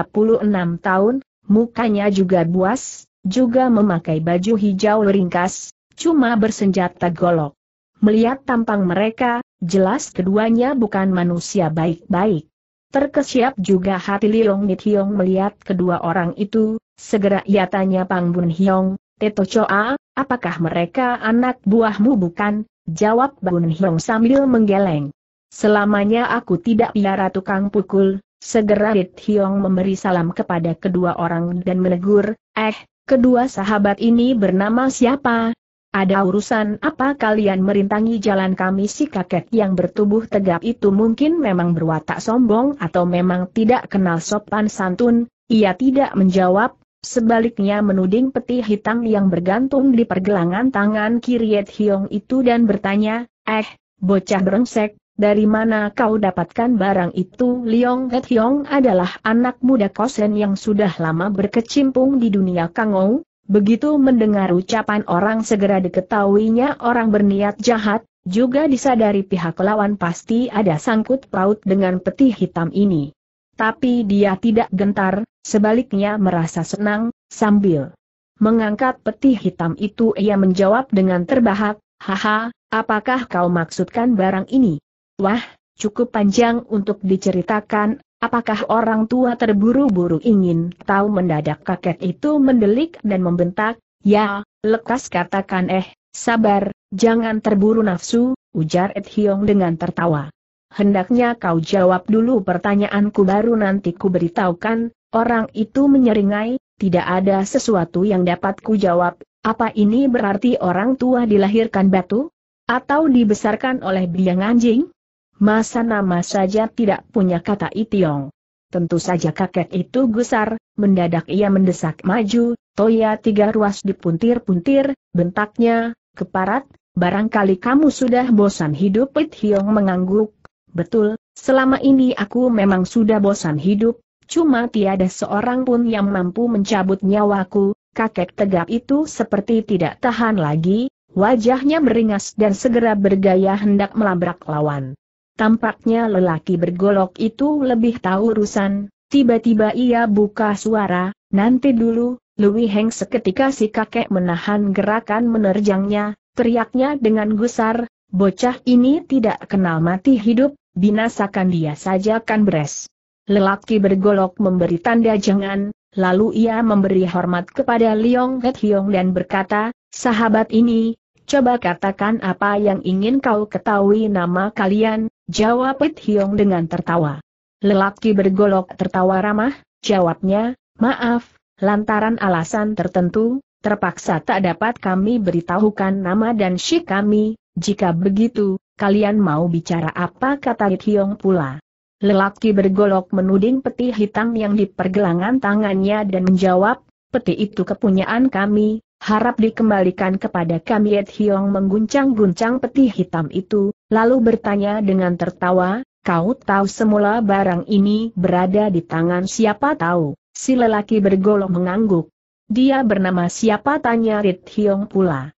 Speaker 1: tahun, mukanya juga buas, juga memakai baju hijau ringkas, cuma bersenjata golok. Melihat tampang mereka, jelas keduanya bukan manusia baik-baik. Terkesiap juga hati Liong Hiong melihat kedua orang itu, segera ia tanya Pang Bun Hiong, Teto Choa, apakah mereka anak buahmu bukan? Jawab Bun Hiong sambil menggeleng. Selamanya aku tidak piara tukang pukul, segera Rit Hiong memberi salam kepada kedua orang dan menegur, eh, kedua sahabat ini bernama siapa? Ada urusan apa kalian merintangi jalan kami si kakek yang bertubuh tegap itu mungkin memang berwatak sombong atau memang tidak kenal sopan santun, ia tidak menjawab, sebaliknya menuding peti hitam yang bergantung di pergelangan tangan Kiriet Hiong itu dan bertanya, eh, bocah brengsek, dari mana kau dapatkan barang itu? Liong Het Hiong adalah anak muda kosen yang sudah lama berkecimpung di dunia kangou, Begitu mendengar ucapan orang segera diketahuinya orang berniat jahat, juga disadari pihak lawan pasti ada sangkut paut dengan peti hitam ini. Tapi dia tidak gentar, sebaliknya merasa senang, sambil mengangkat peti hitam itu ia menjawab dengan terbahak, Haha, apakah kau maksudkan barang ini? Wah, cukup panjang untuk diceritakan, Apakah orang tua terburu-buru ingin tahu mendadak kakek itu mendelik dan membentak, ya, lekas katakan eh, sabar, jangan terburu nafsu, ujar Ed Hiong dengan tertawa. Hendaknya kau jawab dulu pertanyaanku baru nanti ku beritahukan, orang itu menyeringai, tidak ada sesuatu yang dapat ku jawab, apa ini berarti orang tua dilahirkan batu? Atau dibesarkan oleh biang anjing? masa nama saja tidak punya kata Itiong. Tentu saja kakek itu gusar, mendadak ia mendesak maju, Toya tiga ruas dipuntir-puntir, bentaknya, keparat, barangkali kamu sudah bosan hidup Pit Hiong mengangguk. Betul, selama ini aku memang sudah bosan hidup, cuma tiada seorang pun yang mampu mencabut nyawaku, kakek tegap itu seperti tidak tahan lagi, wajahnya beringas dan segera bergaya hendak melabrak lawan. Tampaknya lelaki bergolok itu lebih tahu urusan, tiba-tiba ia buka suara, nanti dulu, Louis Heng seketika si kakek menahan gerakan menerjangnya, teriaknya dengan gusar, bocah ini tidak kenal mati hidup, binasakan dia saja kan beres. Lelaki bergolok memberi tanda jangan, lalu ia memberi hormat kepada Leong Het Hiong dan berkata, sahabat ini, coba katakan apa yang ingin kau ketahui nama kalian, Jawab Pit Hiong dengan tertawa. Lelaki bergolok tertawa ramah, jawabnya, maaf, lantaran alasan tertentu, terpaksa tak dapat kami beritahukan nama dan si kami, jika begitu, kalian mau bicara apa kata Pit Hiong pula. Lelaki bergolok menuding peti hitam yang dipergelangan tangannya dan menjawab, peti itu kepunyaan kami, harap dikembalikan kepada kami Ed Hiong mengguncang-guncang peti hitam itu, Lalu bertanya dengan tertawa, kau tahu semula barang ini berada di tangan siapa tahu, si lelaki bergolong mengangguk. Dia bernama siapa tanya Rit Hiong pula.